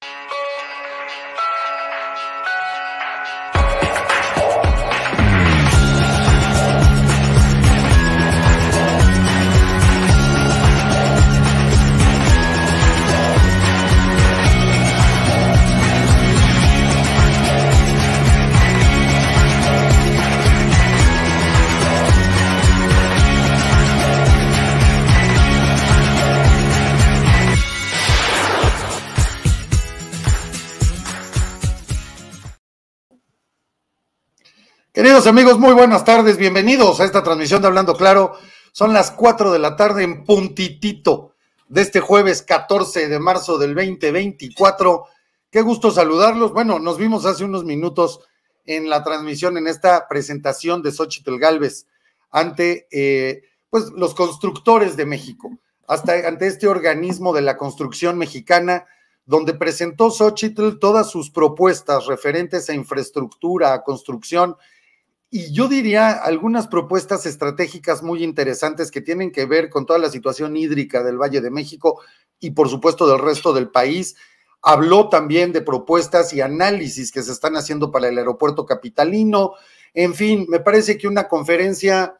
Thank you. Queridos amigos, muy buenas tardes, bienvenidos a esta transmisión de Hablando Claro. Son las 4 de la tarde en puntitito de este jueves 14 de marzo del 2024. Qué gusto saludarlos. Bueno, nos vimos hace unos minutos en la transmisión, en esta presentación de Xochitl Galvez ante eh, pues, los constructores de México, hasta ante este organismo de la construcción mexicana, donde presentó Xochitl todas sus propuestas referentes a infraestructura, a construcción y yo diría algunas propuestas estratégicas muy interesantes que tienen que ver con toda la situación hídrica del Valle de México y por supuesto del resto del país. Habló también de propuestas y análisis que se están haciendo para el aeropuerto capitalino. En fin, me parece que una conferencia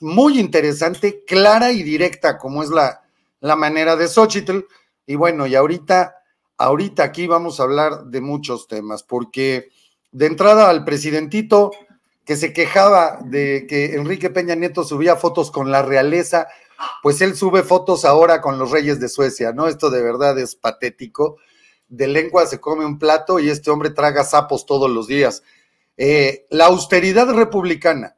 muy interesante, clara y directa, como es la, la manera de Xochitl. Y bueno, y ahorita, ahorita aquí vamos a hablar de muchos temas, porque de entrada al presidentito, que se quejaba de que Enrique Peña Nieto subía fotos con la realeza, pues él sube fotos ahora con los reyes de Suecia, ¿no? Esto de verdad es patético. De lengua se come un plato y este hombre traga sapos todos los días. Eh, la austeridad republicana,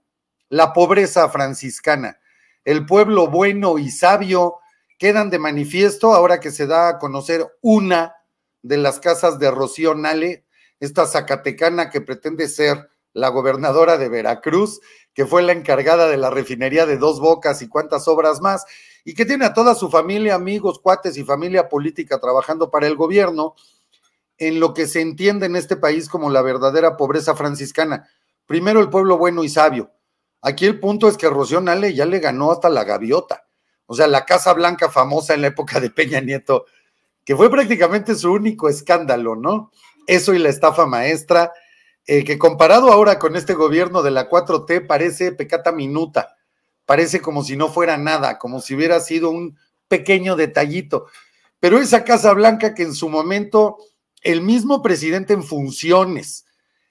la pobreza franciscana, el pueblo bueno y sabio quedan de manifiesto ahora que se da a conocer una de las casas de Rocío Nale, esta zacatecana que pretende ser la gobernadora de Veracruz, que fue la encargada de la refinería de Dos Bocas y cuantas obras más, y que tiene a toda su familia, amigos, cuates y familia política trabajando para el gobierno, en lo que se entiende en este país como la verdadera pobreza franciscana. Primero el pueblo bueno y sabio. Aquí el punto es que Rocío Nale ya le ganó hasta la gaviota. O sea, la Casa Blanca famosa en la época de Peña Nieto, que fue prácticamente su único escándalo, ¿no? Eso y la estafa maestra, eh, que comparado ahora con este gobierno de la 4T parece pecata minuta, parece como si no fuera nada, como si hubiera sido un pequeño detallito. Pero esa Casa Blanca que en su momento el mismo presidente en funciones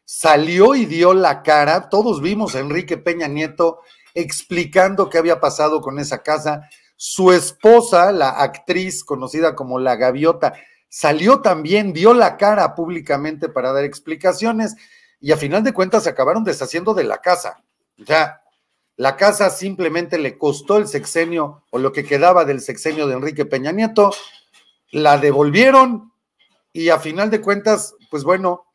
salió y dio la cara, todos vimos a Enrique Peña Nieto explicando qué había pasado con esa casa, su esposa, la actriz conocida como la gaviota, salió también, dio la cara públicamente para dar explicaciones y a final de cuentas se acabaron deshaciendo de la casa. Ya, la casa simplemente le costó el sexenio o lo que quedaba del sexenio de Enrique Peña Nieto, la devolvieron y a final de cuentas, pues bueno,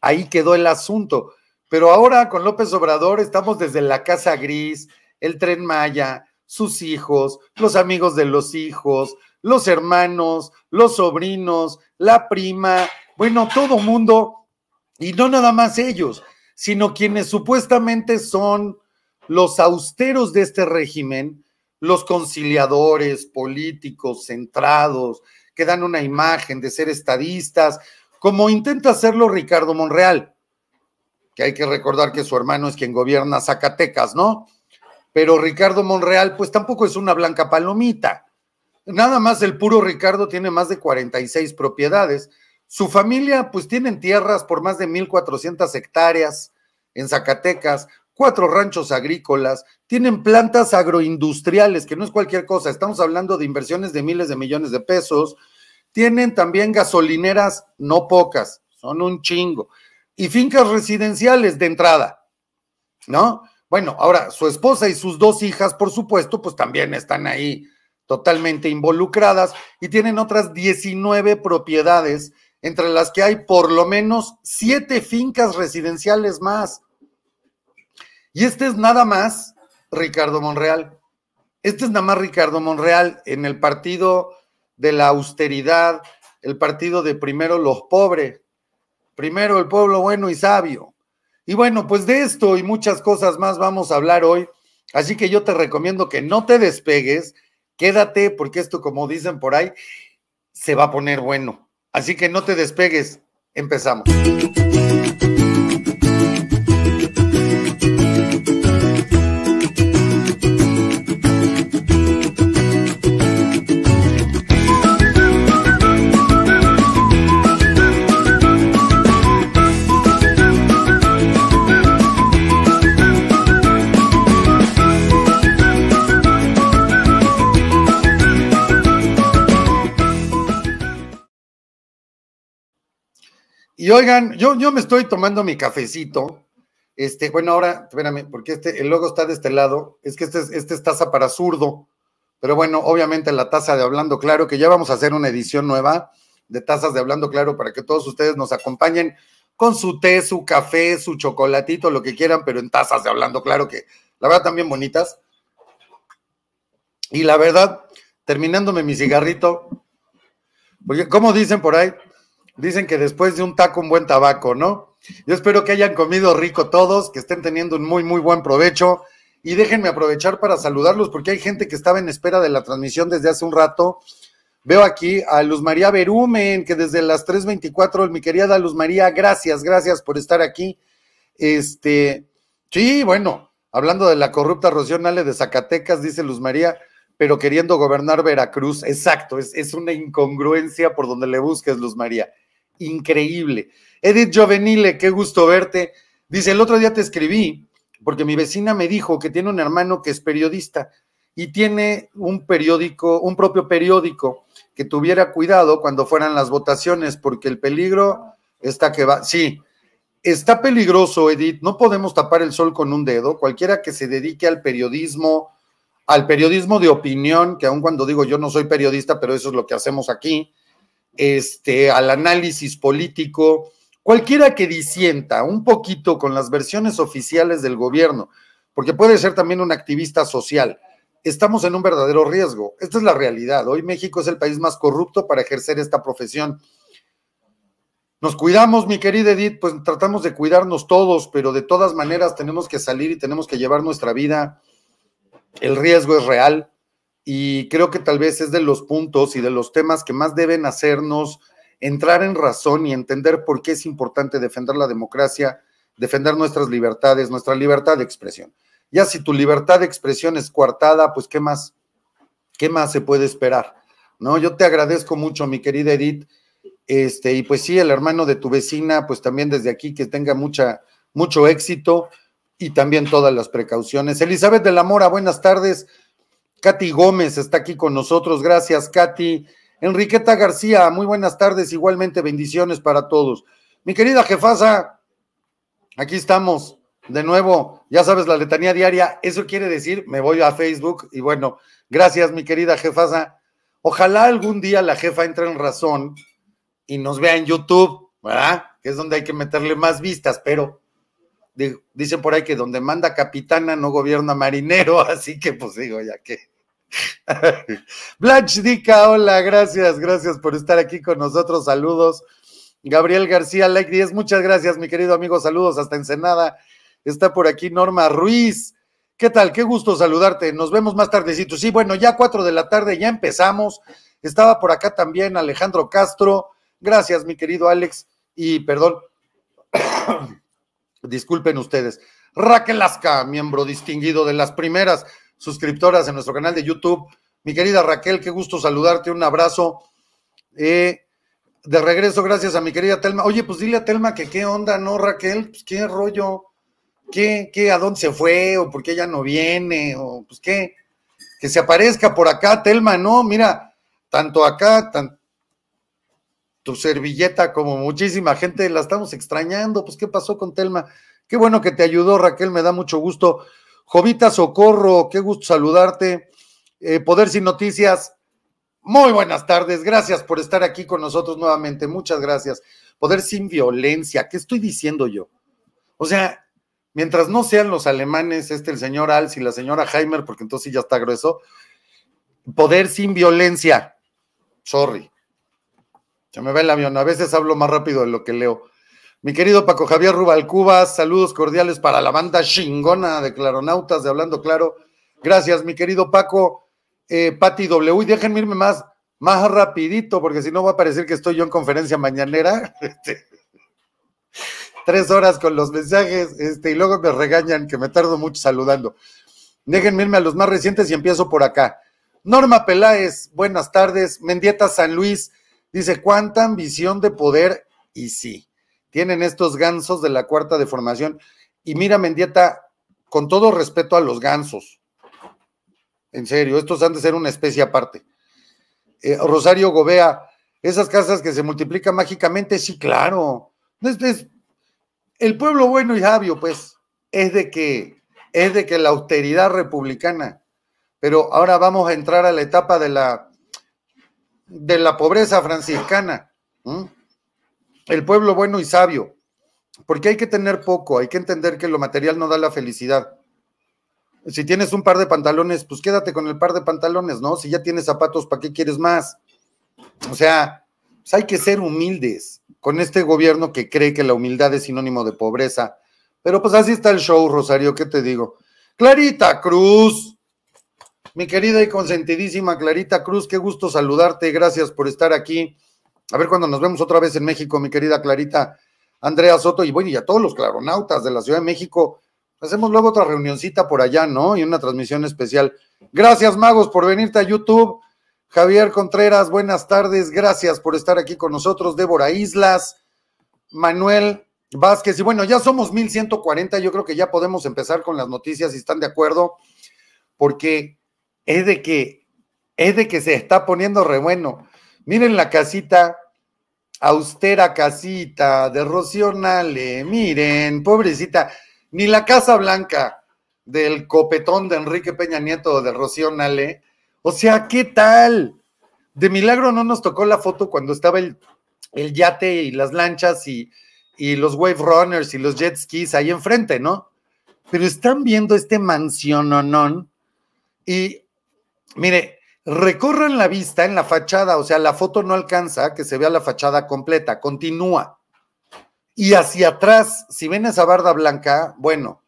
ahí quedó el asunto. Pero ahora con López Obrador estamos desde la Casa Gris, el tren Maya, sus hijos, los amigos de los hijos, los hermanos, los sobrinos, la prima, bueno, todo mundo y no nada más ellos, sino quienes supuestamente son los austeros de este régimen, los conciliadores políticos centrados, que dan una imagen de ser estadistas, como intenta hacerlo Ricardo Monreal, que hay que recordar que su hermano es quien gobierna Zacatecas, ¿no? Pero Ricardo Monreal, pues tampoco es una blanca palomita. Nada más el puro Ricardo tiene más de 46 propiedades su familia, pues tienen tierras por más de 1.400 hectáreas en Zacatecas, cuatro ranchos agrícolas, tienen plantas agroindustriales, que no es cualquier cosa, estamos hablando de inversiones de miles de millones de pesos, tienen también gasolineras, no pocas, son un chingo, y fincas residenciales de entrada, ¿no? Bueno, ahora su esposa y sus dos hijas, por supuesto, pues también están ahí totalmente involucradas y tienen otras 19 propiedades entre las que hay por lo menos siete fincas residenciales más. Y este es nada más Ricardo Monreal. Este es nada más Ricardo Monreal en el partido de la austeridad, el partido de primero los pobres, primero el pueblo bueno y sabio. Y bueno, pues de esto y muchas cosas más vamos a hablar hoy. Así que yo te recomiendo que no te despegues, quédate porque esto, como dicen por ahí, se va a poner bueno. Así que no te despegues, empezamos. Y oigan, yo, yo me estoy tomando mi cafecito. Este, bueno, ahora, espérame, porque este, el logo está de este lado. Es que este, este es taza para zurdo. Pero bueno, obviamente la taza de Hablando Claro, que ya vamos a hacer una edición nueva de tazas de Hablando Claro para que todos ustedes nos acompañen con su té, su café, su chocolatito, lo que quieran, pero en tazas de Hablando Claro, que la verdad también bonitas. Y la verdad, terminándome mi cigarrito, porque como dicen por ahí, Dicen que después de un taco, un buen tabaco, ¿no? Yo espero que hayan comido rico todos, que estén teniendo un muy, muy buen provecho. Y déjenme aprovechar para saludarlos, porque hay gente que estaba en espera de la transmisión desde hace un rato. Veo aquí a Luz María Berumen, que desde las 3.24, mi querida Luz María, gracias, gracias por estar aquí. Este, sí, bueno, hablando de la corrupta Rocío de Zacatecas, dice Luz María, pero queriendo gobernar Veracruz. Exacto, es, es una incongruencia por donde le busques, Luz María increíble. Edith Jovenile, qué gusto verte. Dice, el otro día te escribí porque mi vecina me dijo que tiene un hermano que es periodista y tiene un periódico, un propio periódico, que tuviera cuidado cuando fueran las votaciones, porque el peligro está que va. Sí, está peligroso, Edith. No podemos tapar el sol con un dedo. Cualquiera que se dedique al periodismo, al periodismo de opinión, que aun cuando digo yo no soy periodista, pero eso es lo que hacemos aquí, este, al análisis político, cualquiera que disienta un poquito con las versiones oficiales del gobierno, porque puede ser también un activista social, estamos en un verdadero riesgo. Esta es la realidad. Hoy México es el país más corrupto para ejercer esta profesión. Nos cuidamos, mi querida Edith, pues tratamos de cuidarnos todos, pero de todas maneras tenemos que salir y tenemos que llevar nuestra vida. El riesgo es real y creo que tal vez es de los puntos y de los temas que más deben hacernos entrar en razón y entender por qué es importante defender la democracia, defender nuestras libertades, nuestra libertad de expresión. Ya si tu libertad de expresión es coartada, pues qué más, qué más se puede esperar, ¿no? Yo te agradezco mucho, mi querida Edith, este, y pues sí, el hermano de tu vecina, pues también desde aquí que tenga mucha, mucho éxito y también todas las precauciones. Elizabeth de la Mora, buenas tardes. Katy Gómez está aquí con nosotros. Gracias, Katy. Enriqueta García, muy buenas tardes. Igualmente, bendiciones para todos. Mi querida jefasa, aquí estamos. De nuevo, ya sabes, la letanía diaria, eso quiere decir, me voy a Facebook y bueno, gracias mi querida jefasa. Ojalá algún día la jefa entre en razón y nos vea en YouTube, ¿verdad? Que es donde hay que meterle más vistas, pero dicen por ahí que donde manda capitana no gobierna marinero, así que pues digo, ya que Blanche Dica, hola, gracias, gracias por estar aquí con nosotros. Saludos. Gabriel García, like 10, muchas gracias, mi querido amigo. Saludos hasta Ensenada. Está por aquí Norma Ruiz. ¿Qué tal? Qué gusto saludarte. Nos vemos más tardecito. Sí, bueno, ya cuatro de la tarde, ya empezamos. Estaba por acá también Alejandro Castro. Gracias, mi querido Alex. Y perdón, disculpen ustedes. Raquel Asca, miembro distinguido de las primeras suscriptoras en nuestro canal de YouTube. Mi querida Raquel, qué gusto saludarte, un abrazo. Eh, de regreso, gracias a mi querida Telma. Oye, pues dile a Telma que qué onda, ¿no, Raquel? Pues, qué rollo, qué, qué, a dónde se fue, o por qué ya no viene, o pues qué, que se aparezca por acá, Telma, ¿no? Mira, tanto acá, tan, tu servilleta como muchísima gente, la estamos extrañando, pues qué pasó con Telma. Qué bueno que te ayudó, Raquel, me da mucho gusto. Jovita Socorro, qué gusto saludarte. Eh, Poder sin Noticias, muy buenas tardes. Gracias por estar aquí con nosotros nuevamente. Muchas gracias. Poder sin violencia, ¿qué estoy diciendo yo? O sea, mientras no sean los alemanes, este el señor Alz y la señora Heimer, porque entonces ya está grueso. Poder sin violencia. Sorry. ya me va el avión. A veces hablo más rápido de lo que leo. Mi querido Paco Javier Rubalcuba, saludos cordiales para la banda chingona de Claronautas de Hablando Claro. Gracias, mi querido Paco. Eh, Pati W, y déjenme irme más, más rapidito, porque si no va a parecer que estoy yo en conferencia mañanera. Este, tres horas con los mensajes, este, y luego me regañan que me tardo mucho saludando. Déjenme irme a los más recientes y empiezo por acá. Norma Peláez, buenas tardes. Mendieta San Luis dice: ¿Cuánta ambición de poder? Y sí tienen estos gansos de la cuarta deformación, Y mira, Mendieta, con todo respeto a los gansos, en serio, estos han de ser una especie aparte. Eh, Rosario Gobea, esas casas que se multiplican mágicamente, sí, claro. Es, el pueblo bueno y sabio, pues, es de que es de que la austeridad republicana. Pero ahora vamos a entrar a la etapa de la de la pobreza franciscana el pueblo bueno y sabio, porque hay que tener poco, hay que entender que lo material no da la felicidad. Si tienes un par de pantalones, pues quédate con el par de pantalones, ¿no? Si ya tienes zapatos, ¿para qué quieres más? O sea, pues hay que ser humildes con este gobierno que cree que la humildad es sinónimo de pobreza. Pero pues así está el show, Rosario, ¿qué te digo? Clarita Cruz, mi querida y consentidísima Clarita Cruz, qué gusto saludarte, gracias por estar aquí. A ver cuando nos vemos otra vez en México, mi querida Clarita, Andrea Soto y bueno, y a todos los claronautas de la Ciudad de México. Hacemos luego otra reunioncita por allá, ¿no? Y una transmisión especial. Gracias, magos, por venirte a YouTube. Javier Contreras, buenas tardes. Gracias por estar aquí con nosotros. Débora Islas, Manuel Vázquez. Y bueno, ya somos 1140. Yo creo que ya podemos empezar con las noticias si están de acuerdo, porque es de que es de que se está poniendo re bueno. Miren la casita, austera casita de Rocío Nale. Miren, pobrecita, ni la Casa Blanca del copetón de Enrique Peña Nieto de Rocío Nale. O sea, ¿qué tal? De milagro no nos tocó la foto cuando estaba el, yate y las lanchas y, y los wave runners y los jet skis ahí enfrente, ¿no? Pero están viendo este mansiononón y mire, Recorran la vista en la fachada, o sea, la foto no alcanza que se vea la fachada completa, continúa. Y hacia atrás, si ven esa barda blanca, bueno.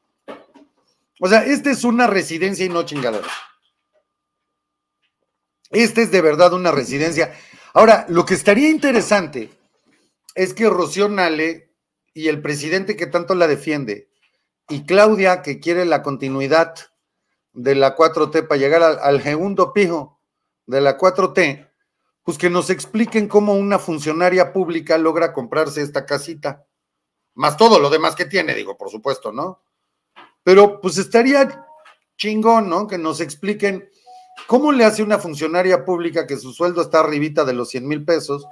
O sea, esta es una residencia y no chingadera. Esta es de verdad una residencia. Ahora, lo que estaría interesante es que Rocío Nale y el presidente que tanto la defiende y Claudia, que quiere la continuidad de la 4T para llegar al, al segundo pijo, de la 4T, pues que nos expliquen cómo una funcionaria pública logra comprarse esta casita, más todo lo demás que tiene, digo, por supuesto, ¿no? Pero pues estaría chingón, ¿no? Que nos expliquen cómo le hace una funcionaria pública que su sueldo está arribita de los 100 mil pesos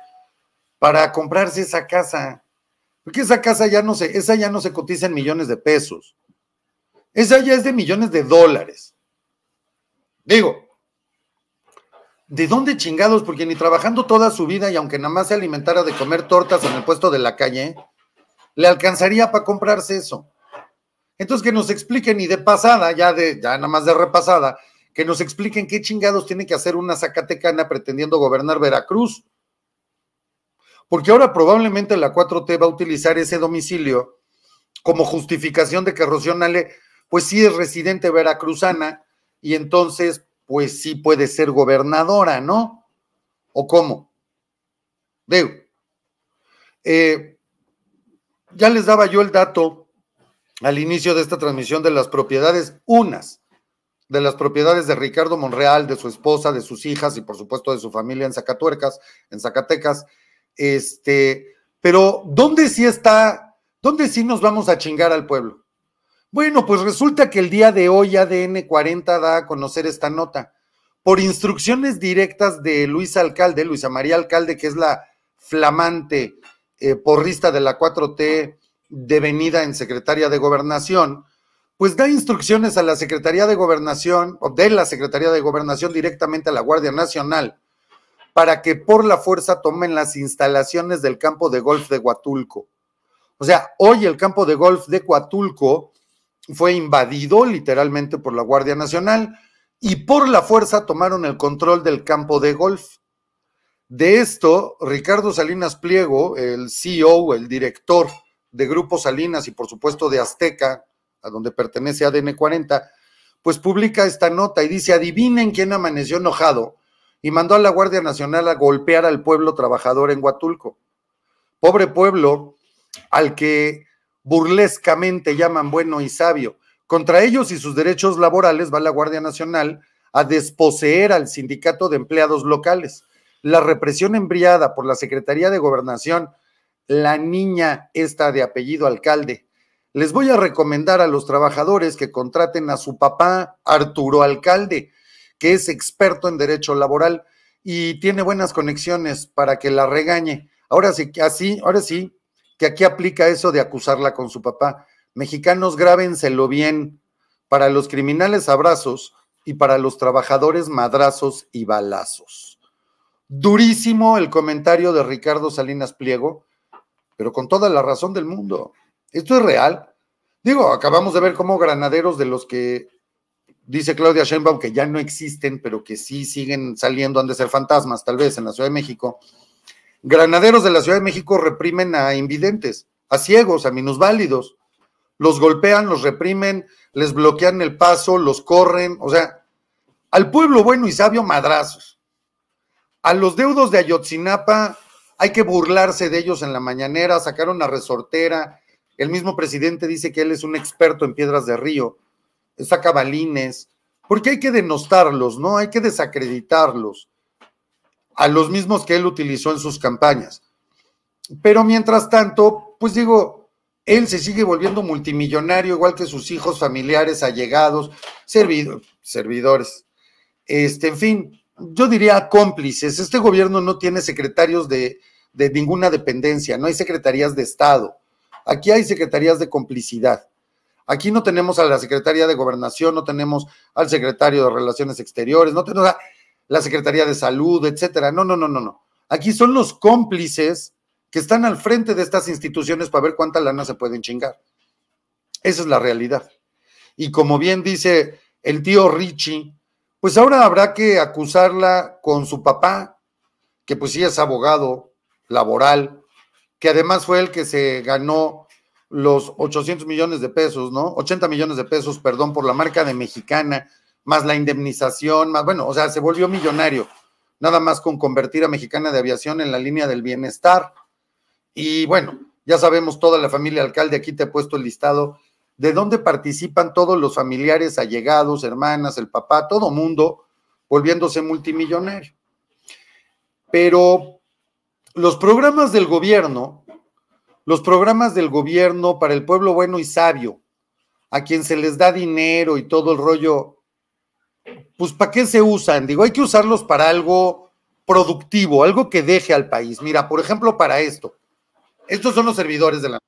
para comprarse esa casa. Porque esa casa ya no se, esa ya no se cotiza en millones de pesos. Esa ya es de millones de dólares. Digo, ¿de dónde chingados? Porque ni trabajando toda su vida y aunque nada más se alimentara de comer tortas en el puesto de la calle, le alcanzaría para comprarse eso. Entonces que nos expliquen y de pasada, ya de, ya nada más de repasada, que nos expliquen qué chingados tiene que hacer una Zacatecana pretendiendo gobernar Veracruz. Porque ahora probablemente la 4T va a utilizar ese domicilio como justificación de que Rocío Nale, pues sí es residente veracruzana y entonces pues sí puede ser gobernadora, ¿no? ¿O cómo? Veo. Eh, ya les daba yo el dato al inicio de esta transmisión de las propiedades, unas de las propiedades de Ricardo Monreal, de su esposa, de sus hijas y por supuesto de su familia en Zacatuercas, en Zacatecas. Este, pero ¿dónde sí está, dónde sí nos vamos a chingar al pueblo? Bueno, pues resulta que el día de hoy ADN 40 da a conocer esta nota. Por instrucciones directas de Luis Alcalde, Luisa María Alcalde, que es la flamante eh, porrista de la 4T devenida en secretaria de gobernación, pues da instrucciones a la Secretaría de Gobernación, o de la Secretaría de Gobernación directamente a la Guardia Nacional, para que por la fuerza tomen las instalaciones del campo de golf de Huatulco. O sea, hoy el campo de golf de Huatulco fue invadido literalmente por la Guardia Nacional y por la fuerza tomaron el control del campo de golf. De esto, Ricardo Salinas Pliego, el CEO, el director de Grupo Salinas y por supuesto de Azteca, a donde pertenece ADN 40, pues publica esta nota y dice, adivinen quién amaneció enojado y mandó a la Guardia Nacional a golpear al pueblo trabajador en Huatulco. Pobre pueblo al que burlescamente llaman bueno y sabio. Contra ellos y sus derechos laborales va la Guardia Nacional a desposeer al sindicato de empleados locales. La represión embriada por la Secretaría de Gobernación, la niña esta de apellido alcalde. Les voy a recomendar a los trabajadores que contraten a su papá, Arturo Alcalde, que es experto en derecho laboral y tiene buenas conexiones para que la regañe. Ahora sí, así, ahora sí, aquí aplica eso de acusarla con su papá. Mexicanos, grábenselo bien. Para los criminales, abrazos y para los trabajadores, madrazos y balazos. Durísimo el comentario de Ricardo Salinas Pliego, pero con toda la razón del mundo. Esto es real. Digo, acabamos de ver cómo granaderos de los que dice Claudia Sheinbaum que ya no existen, pero que sí siguen saliendo, han de ser fantasmas, tal vez en la Ciudad de México, Granaderos de la Ciudad de México reprimen a invidentes, a ciegos, a minusválidos. Los golpean, los reprimen, les bloquean el paso, los corren. O sea, al pueblo bueno y sabio, madrazos. A los deudos de Ayotzinapa hay que burlarse de ellos en la mañanera, sacar una resortera. El mismo presidente dice que él es un experto en piedras de río, saca balines. Porque hay que denostarlos, ¿no? Hay que desacreditarlos a los mismos que él utilizó en sus campañas. Pero mientras tanto, pues digo, él se sigue volviendo multimillonario, igual que sus hijos, familiares, allegados, servidores. Este, en fin, yo diría cómplices. Este gobierno no tiene secretarios de, de ninguna dependencia, no hay secretarías de Estado. Aquí hay secretarías de complicidad. Aquí no tenemos a la secretaría de Gobernación, no tenemos al secretario de Relaciones Exteriores, no tenemos. A, la Secretaría de Salud, etcétera. No, no, no, no, no. Aquí son los cómplices que están al frente de estas instituciones para ver cuánta lana se pueden chingar. Esa es la realidad. Y como bien dice el tío Richie, pues ahora habrá que acusarla con su papá, que pues sí es abogado laboral, que además fue el que se ganó los 800 millones de pesos, ¿no? 80 millones de pesos, perdón, por la marca de mexicana más la indemnización, más, bueno, o sea, se volvió millonario, nada más con convertir a Mexicana de Aviación en la línea del bienestar. Y bueno, ya sabemos toda la familia alcalde, aquí te he puesto el listado de dónde participan todos los familiares, allegados, hermanas, el papá, todo mundo, volviéndose multimillonario. Pero los programas del gobierno, los programas del gobierno para el pueblo bueno y sabio, a quien se les da dinero y todo el rollo pues ¿para qué se usan? Digo, hay que usarlos para algo productivo, algo que deje al país. Mira, por ejemplo, para esto. Estos son los servidores de la...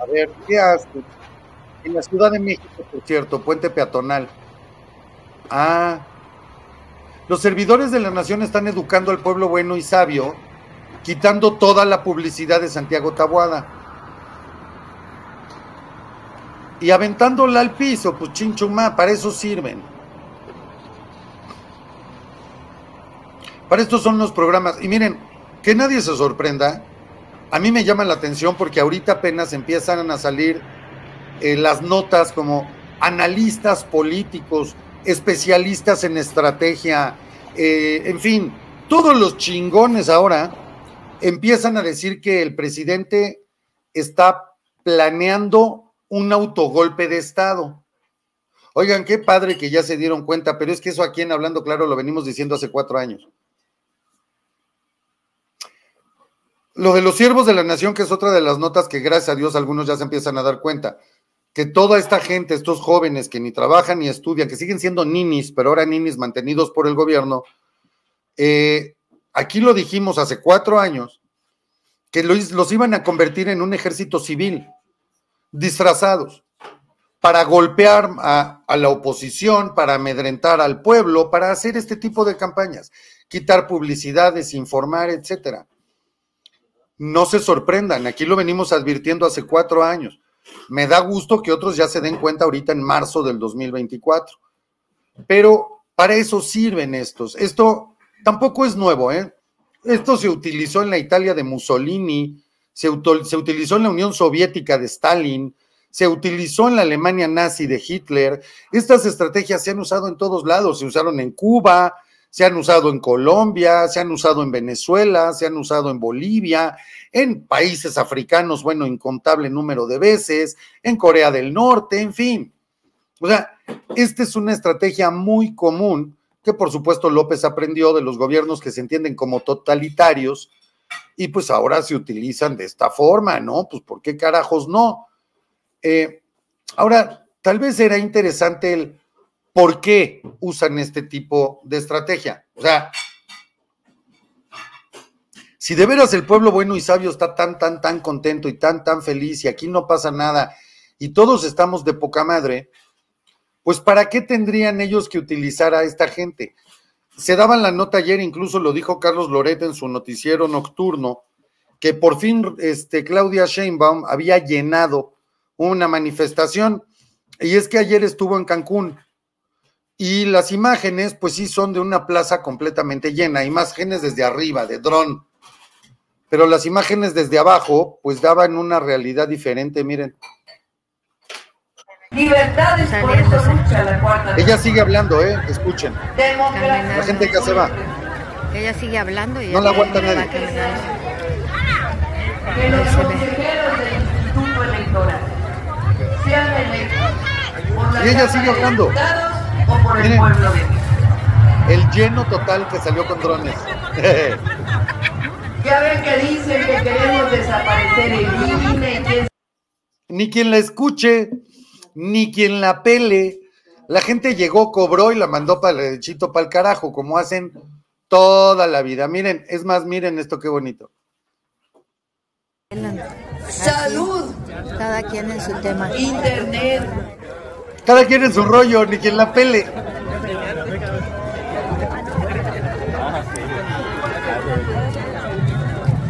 A ver, ¿qué En la Ciudad de México, por cierto, puente peatonal. Ah, los servidores de la nación están educando al pueblo bueno y sabio, quitando toda la publicidad de Santiago Tabuada y aventándola al piso, pues chinchumá, para eso sirven. Para estos son los programas. Y miren, que nadie se sorprenda. A mí me llama la atención porque ahorita apenas empiezan a salir eh, las notas como analistas políticos, especialistas en estrategia, eh, en fin, todos los chingones ahora empiezan a decir que el presidente está planeando un autogolpe de Estado. Oigan, qué padre que ya se dieron cuenta, pero es que eso aquí en Hablando Claro lo venimos diciendo hace cuatro años. Lo de los siervos de la nación, que es otra de las notas que gracias a Dios algunos ya se empiezan a dar cuenta, que toda esta gente, estos jóvenes que ni trabajan ni estudian, que siguen siendo ninis, pero ahora ninis mantenidos por el gobierno, eh, aquí lo dijimos hace cuatro años, que los iban a convertir en un ejército civil disfrazados para golpear a, la oposición, para amedrentar al pueblo, para hacer este tipo de campañas, quitar publicidades, informar, etcétera. No se sorprendan, aquí lo venimos advirtiendo hace cuatro años. Me da gusto que otros ya se den cuenta ahorita en marzo del 2024. Pero para eso sirven estos. Esto tampoco es nuevo, ¿eh? Esto se utilizó en la Italia de Mussolini, se, utilizó en la Unión Soviética de Stalin, se utilizó en la Alemania nazi de Hitler. Estas estrategias se han usado en todos lados, se usaron en Cuba, se han usado en Colombia, se han usado en Venezuela, se han usado en Bolivia, en países africanos, bueno, incontable número de veces, en Corea del Norte, en fin. O sea, esta es una estrategia muy común que por supuesto López aprendió de los gobiernos que se entienden como totalitarios y pues ahora se utilizan de esta forma, ¿no? Pues ¿por qué carajos no? Eh, ahora, tal vez era interesante el por qué usan este tipo de estrategia. O sea, si de veras el pueblo bueno y sabio está tan, tan, tan contento y tan, tan feliz y aquí no pasa nada y todos estamos de poca madre, pues ¿para qué tendrían ellos que utilizar a esta gente? se daban la nota ayer, incluso lo dijo Carlos Loreta en su noticiero nocturno, que por fin este, Claudia Sheinbaum había llenado una manifestación. Y es que ayer estuvo en Cancún y las imágenes, pues sí, son de una plaza completamente llena. Imágenes desde arriba, de dron. Pero las imágenes desde abajo, pues daban una realidad diferente, miren. Libertades por eso lucha la cuarta. Ella sigue hablando, ¿eh? Escuchen. La gente que se va. Ella sigue hablando y no la aguanta nadie. que los consejeros del Instituto Electoral sean electos y ella sigue hablando. por el pueblo El lleno total que salió con drones. ya ven que dicen que queremos desaparecer el INE. Ni quien la escuche ni quien la pele. La gente llegó, cobró y la mandó para el chito para el carajo, como hacen toda la vida. Miren, es más, miren esto qué bonito. Salud. Cada quien en su tema. Internet. Cada quien en su rollo, ni quien la pele.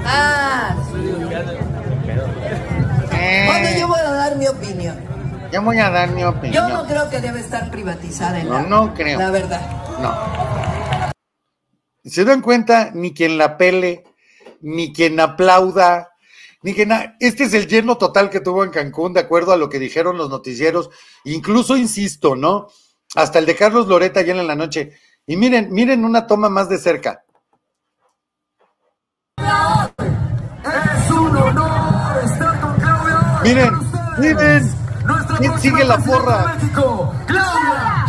Ah, eh. yo voy a dar mi opinión yo no creo que debe estar privatizada en no, no creo. La verdad. No. ¿Se dan cuenta? Ni quien la pele, ni quien aplauda, ni quien... Este es el lleno total que tuvo en Cancún, de acuerdo a lo que dijeron los noticieros. Incluso, insisto, ¿no? Hasta el de Carlos Loreta ayer en la noche. Y miren, miren una toma más de cerca. Es con Miren, miren. ¿Quién sigue la porra? ¡Claudia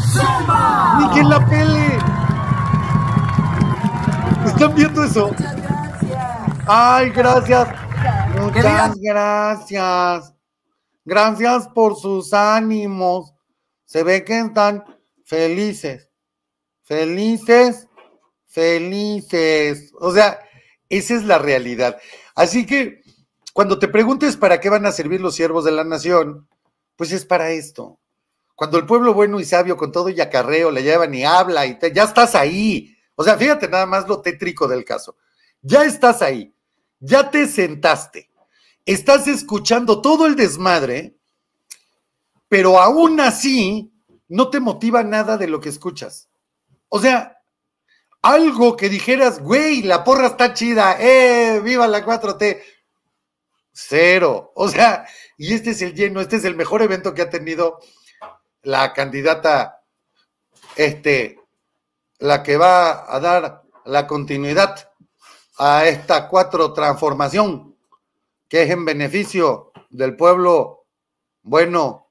¡Ni quien la pele! ¿Están viendo eso? gracias. ¡Ay, gracias! Muchas gracias. Gracias por sus ánimos. Se ve que están felices. Felices, felices. O sea, esa es la realidad. Así que cuando te preguntes para qué van a servir los siervos de la nación, pues es para esto. Cuando el pueblo bueno y sabio con todo y acarreo le llevan y habla y ya estás ahí. O sea, fíjate nada más lo tétrico del caso. Ya estás ahí, ya te sentaste, estás escuchando todo el desmadre, pero aún así no te motiva nada de lo que escuchas. O sea, algo que dijeras, güey, la porra está chida, eh, viva la 4T. Cero. O sea, y este es el lleno, este es el mejor evento que ha tenido la candidata, este, la que va a dar la continuidad a esta cuatro transformación, que es en beneficio del pueblo bueno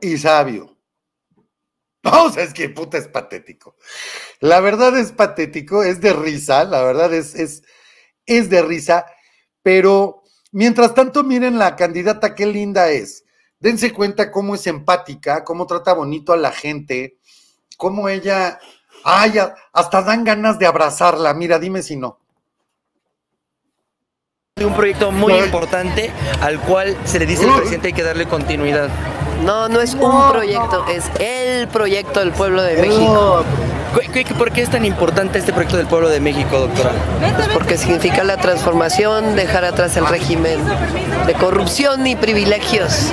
y sabio. Vamos a es que puta es patético. La verdad es patético, es de risa, la verdad es, es, es de risa, pero mientras tanto miren la candidata, qué linda es. Dense cuenta cómo es empática, cómo trata bonito a la gente, cómo ella, ay, hasta dan ganas de abrazarla, mira, dime si no un proyecto muy importante al cual se le dice al presidente hay que darle continuidad. No, no es un proyecto, es el proyecto del pueblo de México. ¿Por qué es tan importante este proyecto del pueblo de México, doctora? Pues porque significa la transformación, dejar atrás el régimen de corrupción y privilegios.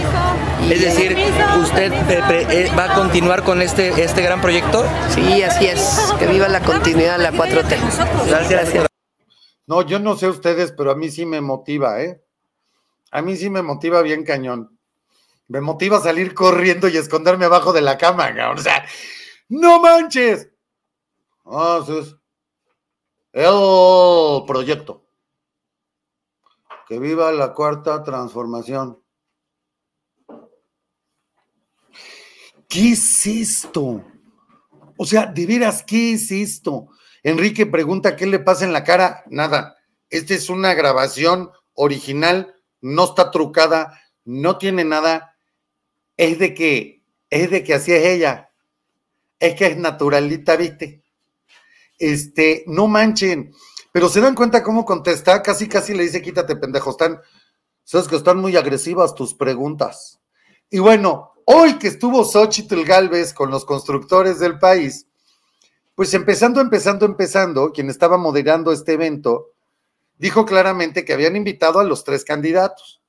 es decir, ¿usted eh, eh, va a continuar con este, este gran proyecto? Sí, así es. Que viva la continuidad de la 4T. Gracias. No, yo no sé ustedes, pero a mí sí me motiva, ¿eh? A mí sí me motiva bien cañón. Me motiva salir corriendo y esconderme abajo de la cama, O sea, ¡no manches! Ah, el proyecto. Que viva la cuarta transformación. ¿Qué es esto? O sea, de veras, ¿qué es esto? Enrique pregunta qué le pasa en la cara. Nada. Esta es una grabación original, no está trucada, no tiene nada. Es de que, es de que así es ella. Es que es naturalita, ¿viste? este, no manchen. Pero se dan cuenta cómo contesta, casi casi le dice, quítate pendejo, están, sabes que están muy agresivas tus preguntas. Y bueno, hoy que estuvo Xochitl Galvez con los constructores del país, pues empezando, empezando, empezando, quien estaba moderando este evento, dijo claramente que habían invitado a los tres candidatos.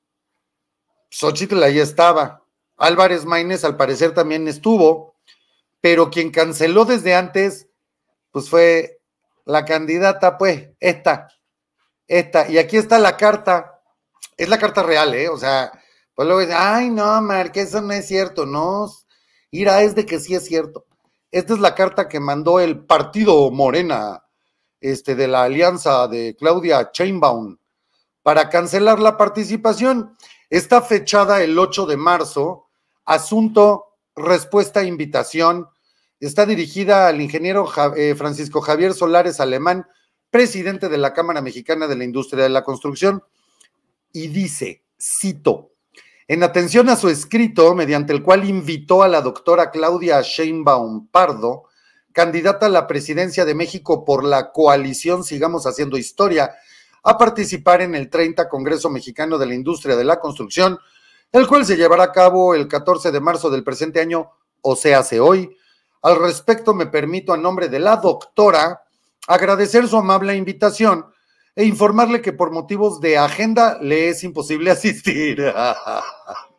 Xochitl ahí estaba, Álvarez Maínez al parecer también estuvo, pero quien canceló desde antes pues fue la candidata, pues, esta, esta. Y aquí está la carta, es la carta real, ¿eh? O sea, pues luego dice, ay, no, Mar, eso no es cierto, no, ira es de que sí es cierto. Esta es la carta que mandó el partido Morena, este, de la alianza de Claudia Chainbaum, para cancelar la participación. Está fechada el 8 de marzo, asunto, respuesta, invitación, Está dirigida al ingeniero eh, Francisco Javier Solares Alemán, presidente de la Cámara Mexicana de la Industria de la Construcción, y dice, cito, en atención a su escrito, mediante el cual invitó a la doctora Claudia Sheinbaum Pardo, candidata a la presidencia de México por la coalición Sigamos Haciendo Historia, a participar en el 30 Congreso Mexicano de la Industria de la Construcción, el cual se llevará a cabo el 14 de marzo del presente año, o sea, hace hoy, al respecto, me permito a nombre de la doctora agradecer su amable invitación e informarle que por motivos de agenda le es imposible asistir. ah,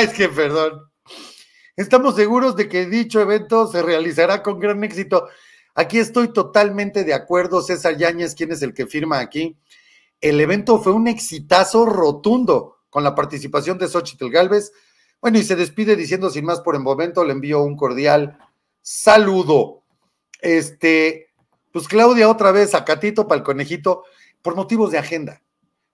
es que, perdón. Estamos seguros de que dicho evento se realizará con gran éxito. Aquí estoy totalmente de acuerdo, César Yáñez, quien es el que firma aquí. El evento fue un exitazo rotundo con la participación de Xochitl Galvez bueno, y se despide diciendo sin más por el momento, le envío un cordial saludo. Este, pues Claudia otra vez a Catito para el conejito por motivos de agenda.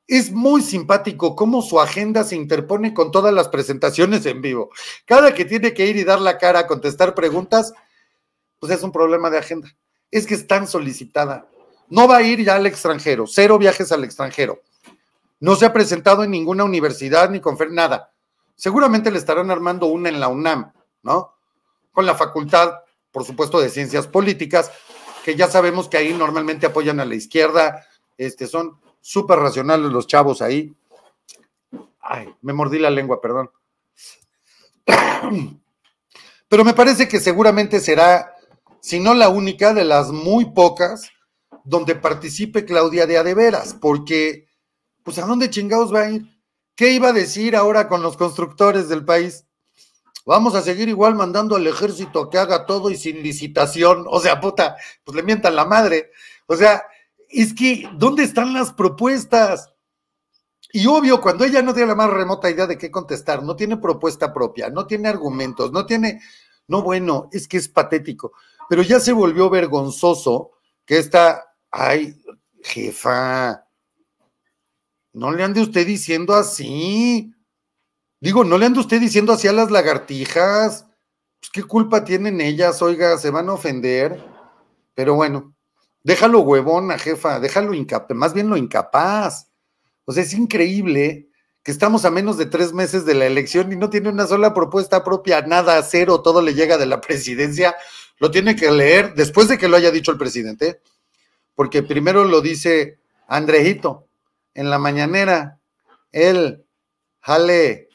Es muy simpático cómo su agenda se interpone con todas las presentaciones en vivo. Cada que tiene que ir y dar la cara a contestar preguntas, pues es un problema de agenda. Es que es tan solicitada. No va a ir ya al extranjero, cero viajes al extranjero. No se ha presentado en ninguna universidad ni con nada. Seguramente le estarán armando una en la UNAM, ¿no? Con la facultad, por supuesto, de ciencias políticas, que ya sabemos que ahí normalmente apoyan a la izquierda, este, son súper racionales los chavos ahí. Ay, me mordí la lengua, perdón. Pero me parece que seguramente será, si no la única, de las muy pocas donde participe Claudia de Adeveras, porque, pues, ¿a dónde chingados va a ir? ¿Qué iba a decir ahora con los constructores del país? Vamos a seguir igual mandando al ejército que haga todo y sin licitación. O sea, puta, pues le mientan la madre. O sea, es que, ¿dónde están las propuestas? Y obvio, cuando ella no tiene la más remota idea de qué contestar, no tiene propuesta propia, no tiene argumentos, no tiene, no bueno, es que es patético. Pero ya se volvió vergonzoso que esta, ay, jefa, no le ande usted diciendo así. Digo, no le ande usted diciendo así a las lagartijas. Pues, ¿Qué culpa tienen ellas? Oiga, se van a ofender. Pero bueno, déjalo huevona, jefa, déjalo incapaz, más bien lo incapaz. O sea, es increíble que estamos a menos de tres meses de la elección y no tiene una sola propuesta propia, nada, cero, todo le llega de la presidencia. Lo tiene que leer después de que lo haya dicho el presidente, porque primero lo dice Andrejito, en la mañanera, él jale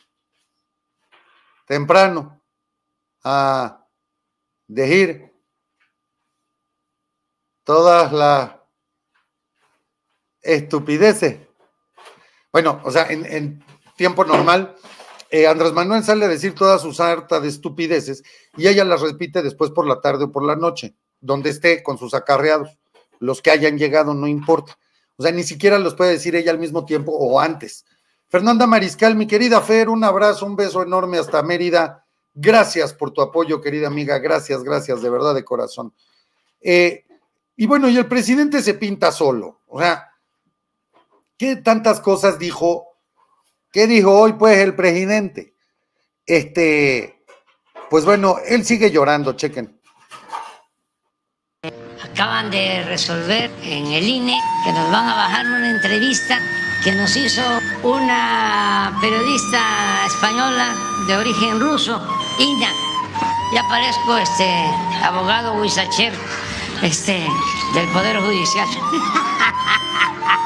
temprano a decir todas las estupideces. Bueno, o sea, en, tiempo normal, eh, Andrés Manuel sale a decir todas sus hartas de estupideces y ella las repite después por la tarde o por la noche, donde esté con sus acarreados. Los que hayan llegado no importa. O sea, ni siquiera los puede decir ella al mismo tiempo o antes. Fernanda Mariscal, mi querida Fer, un abrazo, un beso enorme hasta Mérida. Gracias por tu apoyo, querida amiga. Gracias, gracias, de verdad, de corazón. Eh, y bueno, y el presidente se pinta solo. O sea, ¿qué tantas cosas dijo? ¿Qué dijo hoy, pues, el presidente? Este, pues bueno, él sigue llorando, chequen acaban de resolver en el INE que nos van a bajar una entrevista que nos hizo una periodista española de origen ruso, Ina. Ya parezco este abogado Huizacher este, del Poder Judicial.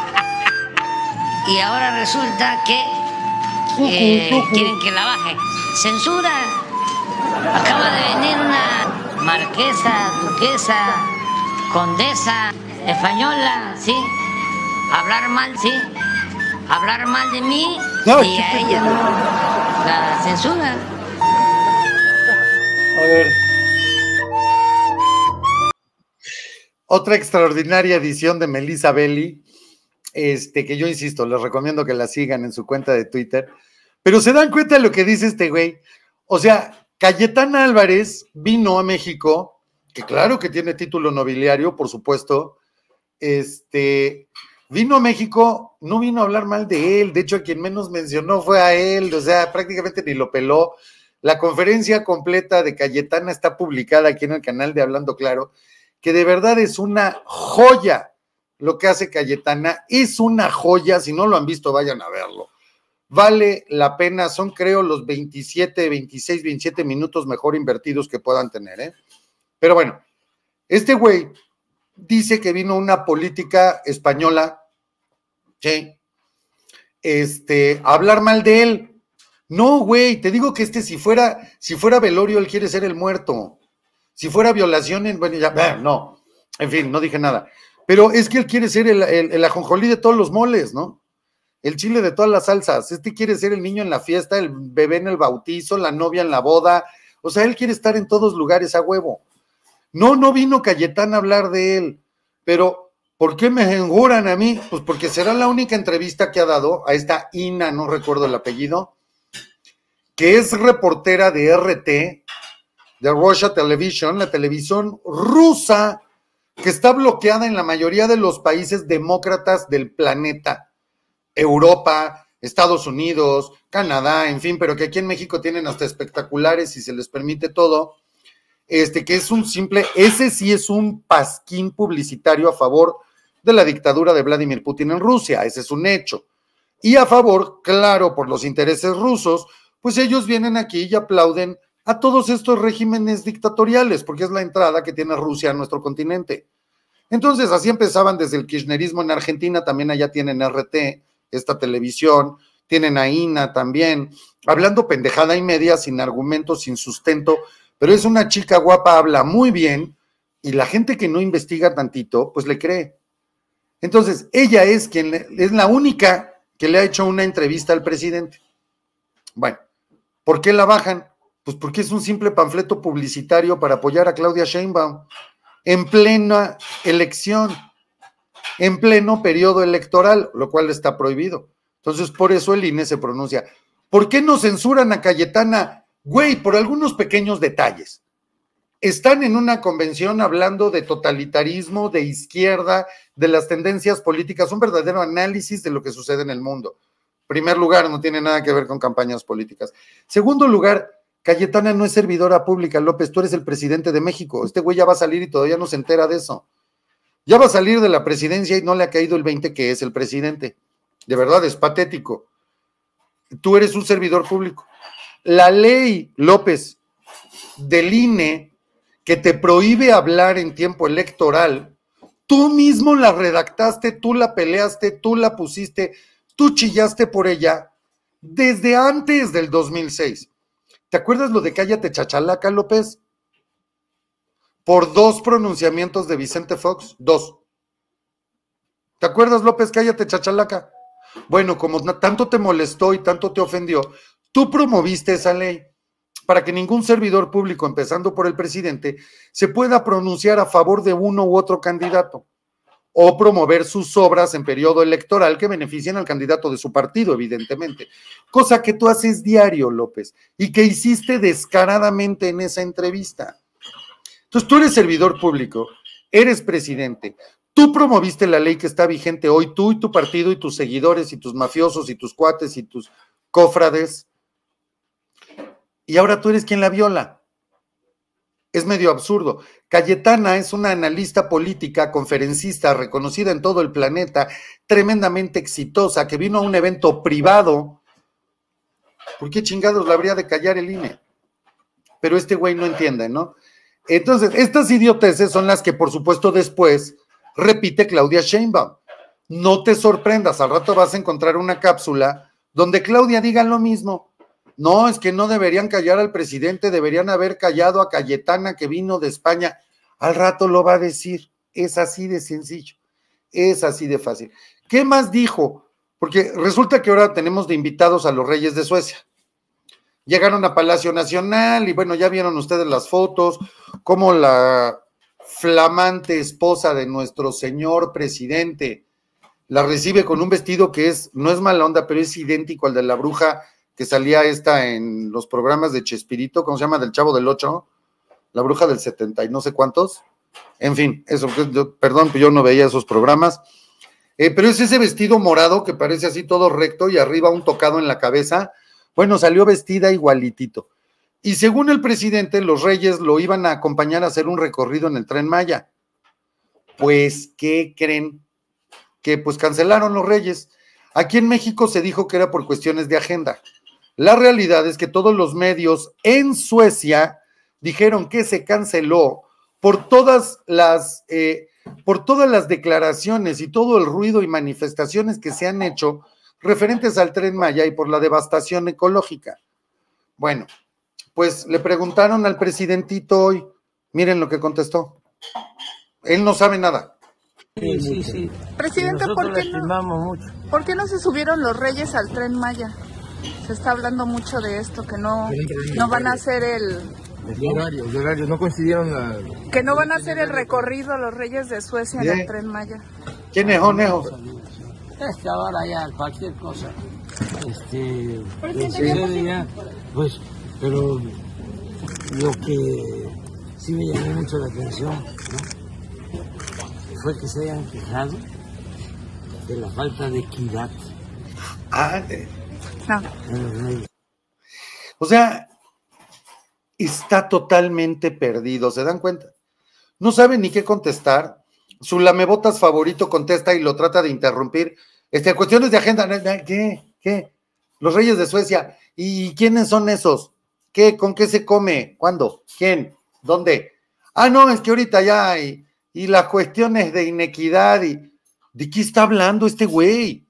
y ahora resulta que eh, quieren que la baje. Censura. Acaba de venir una marquesa, duquesa, condesa española, sí. Hablar mal, sí. Hablar mal de mí y a ella. La censura. A ver. Otra extraordinaria edición de Melissa Belli, este, que yo insisto, les recomiendo que la sigan en su cuenta de Twitter. Pero se dan cuenta de lo que dice este güey. O sea, Cayetana Álvarez vino a México que claro que tiene título nobiliario, por supuesto, este, vino a México, no vino a hablar mal de él, de hecho a quien menos mencionó fue a él, o sea, prácticamente ni lo peló. La conferencia completa de Cayetana está publicada aquí en el canal de Hablando Claro, que de verdad es una joya lo que hace Cayetana, es una joya, si no lo han visto, vayan a verlo. Vale la pena, son creo los 27, 26, 27 minutos mejor invertidos que puedan tener, ¿eh? Pero bueno, este güey dice que vino una política española, ¿sí? Este, hablar mal de él. No, güey, te digo que este, si fuera, si fuera velorio, él quiere ser el muerto. Si fuera violación, bueno, ya, no. En fin, no dije nada. Pero es que él quiere ser el, el ajonjolí de todos los moles, ¿no? el chile de todas las salsas. Este quiere ser el niño en la fiesta, el bebé en el bautizo, la novia en la boda. O sea, él quiere estar en todos lugares a huevo. No, no vino Cayetán a hablar de él, pero ¿por qué me enjuran a mí? Pues porque será la única entrevista que ha dado a esta Ina, no recuerdo el apellido, que es reportera de RT, de Russia Television, la televisión rusa, que está bloqueada en la mayoría de los países demócratas del planeta, Europa, Estados Unidos, Canadá, en fin, pero que aquí en México tienen hasta espectaculares y se les permite todo este, que es un simple, ese sí es un pasquín publicitario a favor de la dictadura de Vladimir Putin en Rusia, ese es un hecho. Y a favor, claro, por los intereses rusos, pues ellos vienen aquí y aplauden a todos estos regímenes dictatoriales, porque es la entrada que tiene Rusia a nuestro continente. Entonces, así empezaban desde el kirchnerismo en Argentina, también allá tienen RT, esta televisión, tienen Aina también, hablando pendejada y media, sin argumento, sin sustento, pero es una chica guapa, habla muy bien y la gente que no investiga tantito, pues le cree. Entonces, ella es quien es la única que le ha hecho una entrevista al presidente. Bueno, ¿por qué la bajan? Pues porque es un simple panfleto publicitario para apoyar a Claudia Sheinbaum en plena elección, en pleno periodo electoral, lo cual está prohibido. Entonces, por eso el INE se pronuncia. ¿Por qué no censuran a Cayetana Güey, por algunos pequeños detalles. Están en una convención hablando de totalitarismo, de izquierda, de las tendencias políticas, un verdadero análisis de lo que sucede en el mundo. Primer lugar, no tiene nada que ver con campañas políticas. Segundo lugar, Cayetana no es servidora pública, López, tú eres el presidente de México. Este güey ya va a salir y todavía no se entera de eso. Ya va a salir de la presidencia y no le ha caído el 20 que es el presidente. De verdad, es patético. Tú eres un servidor público. La ley López del INE que te prohíbe hablar en tiempo electoral, tú mismo la redactaste, tú la peleaste, tú la pusiste, tú chillaste por ella desde antes del 2006. ¿Te acuerdas lo de Cállate Chachalaca, López? Por dos pronunciamientos de Vicente Fox, dos. ¿Te acuerdas, López? Cállate Chachalaca. Bueno, como tanto te molestó y tanto te ofendió, Tú promoviste esa ley para que ningún servidor público, empezando por el presidente, se pueda pronunciar a favor de uno u otro candidato o promover sus obras en periodo electoral que beneficien al candidato de su partido, evidentemente. Cosa que tú haces diario, López, y que hiciste descaradamente en esa entrevista. Entonces, tú eres servidor público, eres presidente, tú promoviste la ley que está vigente hoy, tú y tu partido y tus seguidores y tus mafiosos y tus cuates y tus cofrades y ahora tú eres quien la viola. Es medio absurdo. Cayetana es una analista política, conferencista, reconocida en todo el planeta, tremendamente exitosa, que vino a un evento privado. ¿Por qué chingados la habría de callar el INE? Pero este güey no entiende, ¿no? Entonces, estas idioteces son las que, por supuesto, después repite Claudia Sheinbaum. No te sorprendas, al rato vas a encontrar una cápsula donde Claudia diga lo mismo. No, es que no deberían callar al presidente, deberían haber callado a Cayetana que vino de España. Al rato lo va a decir. Es así de sencillo, es así de fácil. ¿Qué más dijo? Porque resulta que ahora tenemos de invitados a los reyes de Suecia. Llegaron a Palacio Nacional y bueno, ya vieron ustedes las fotos, como la flamante esposa de nuestro señor presidente la recibe con un vestido que es, no es mala onda, pero es idéntico al de la bruja que salía esta en los programas de Chespirito, ¿cómo se llama? Del Chavo del Ocho, la bruja del 70 y no sé cuántos. En fin, eso, pues, perdón perdón, pues, yo no veía esos programas. Eh, pero es ese vestido morado que parece así todo recto y arriba un tocado en la cabeza. Bueno, salió vestida igualitito. Y según el presidente, los reyes lo iban a acompañar a hacer un recorrido en el tren Maya. Pues, ¿qué creen? Que pues cancelaron los reyes. Aquí en México se dijo que era por cuestiones de agenda. La realidad es que todos los medios en Suecia dijeron que se canceló por todas las, eh, por todas las declaraciones y todo el ruido y manifestaciones que se han hecho referentes al tren Maya y por la devastación ecológica. Bueno, pues le preguntaron al presidentito hoy, miren lo que contestó. Él no sabe nada. Sí, sí, sí. Presidente, ¿por qué, no, ¿por qué no se subieron los reyes al tren Maya? Se está hablando mucho de esto, que no, no van a hacer el... De horarios, horario, no coincidieron Que no van a hacer el recorrido a los Reyes de Suecia en el Tren Maya. ¿Quién es nejo? Este ahora ya, cualquier cosa. Este... Pero pues, pero lo que sí me llamó mucho la atención, ¿no? Fue que se hayan quejado de la falta de equidad. Ah, o sea, está totalmente perdido, ¿se dan cuenta? No sabe ni qué contestar. Su lamebotas favorito contesta y lo trata de interrumpir. Este, cuestiones de agenda, ¿qué? ¿Qué? Los reyes de Suecia. ¿Y quiénes son esos? ¿Qué? ¿Con qué se come? ¿Cuándo? ¿Quién? ¿Dónde? Ah, no, es que ahorita ya hay. Y las cuestiones de inequidad y. ¿De qué está hablando este güey?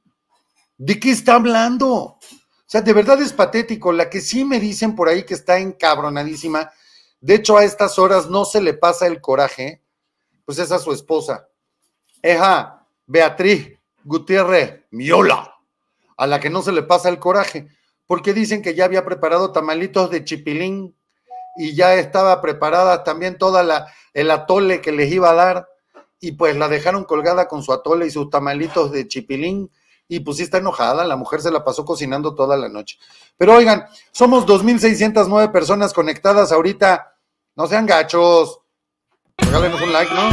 ¿De qué está hablando? sea, de verdad es patético. La que sí me dicen por ahí que está encabronadísima. De hecho, a estas horas no se le pasa el coraje. Pues es a su esposa. Eja, Beatriz Gutiérrez Miola. A la que no se le pasa el coraje. Porque dicen que ya había preparado tamalitos de chipilín. Y ya estaba preparada también toda la el atole que les iba a dar. Y pues la dejaron colgada con su atole y sus tamalitos de chipilín y pues sí está enojada, la mujer se la pasó cocinando toda la noche. Pero oigan, somos 2.609 personas conectadas ahorita, no sean gachos, regálenos un like, ¿no?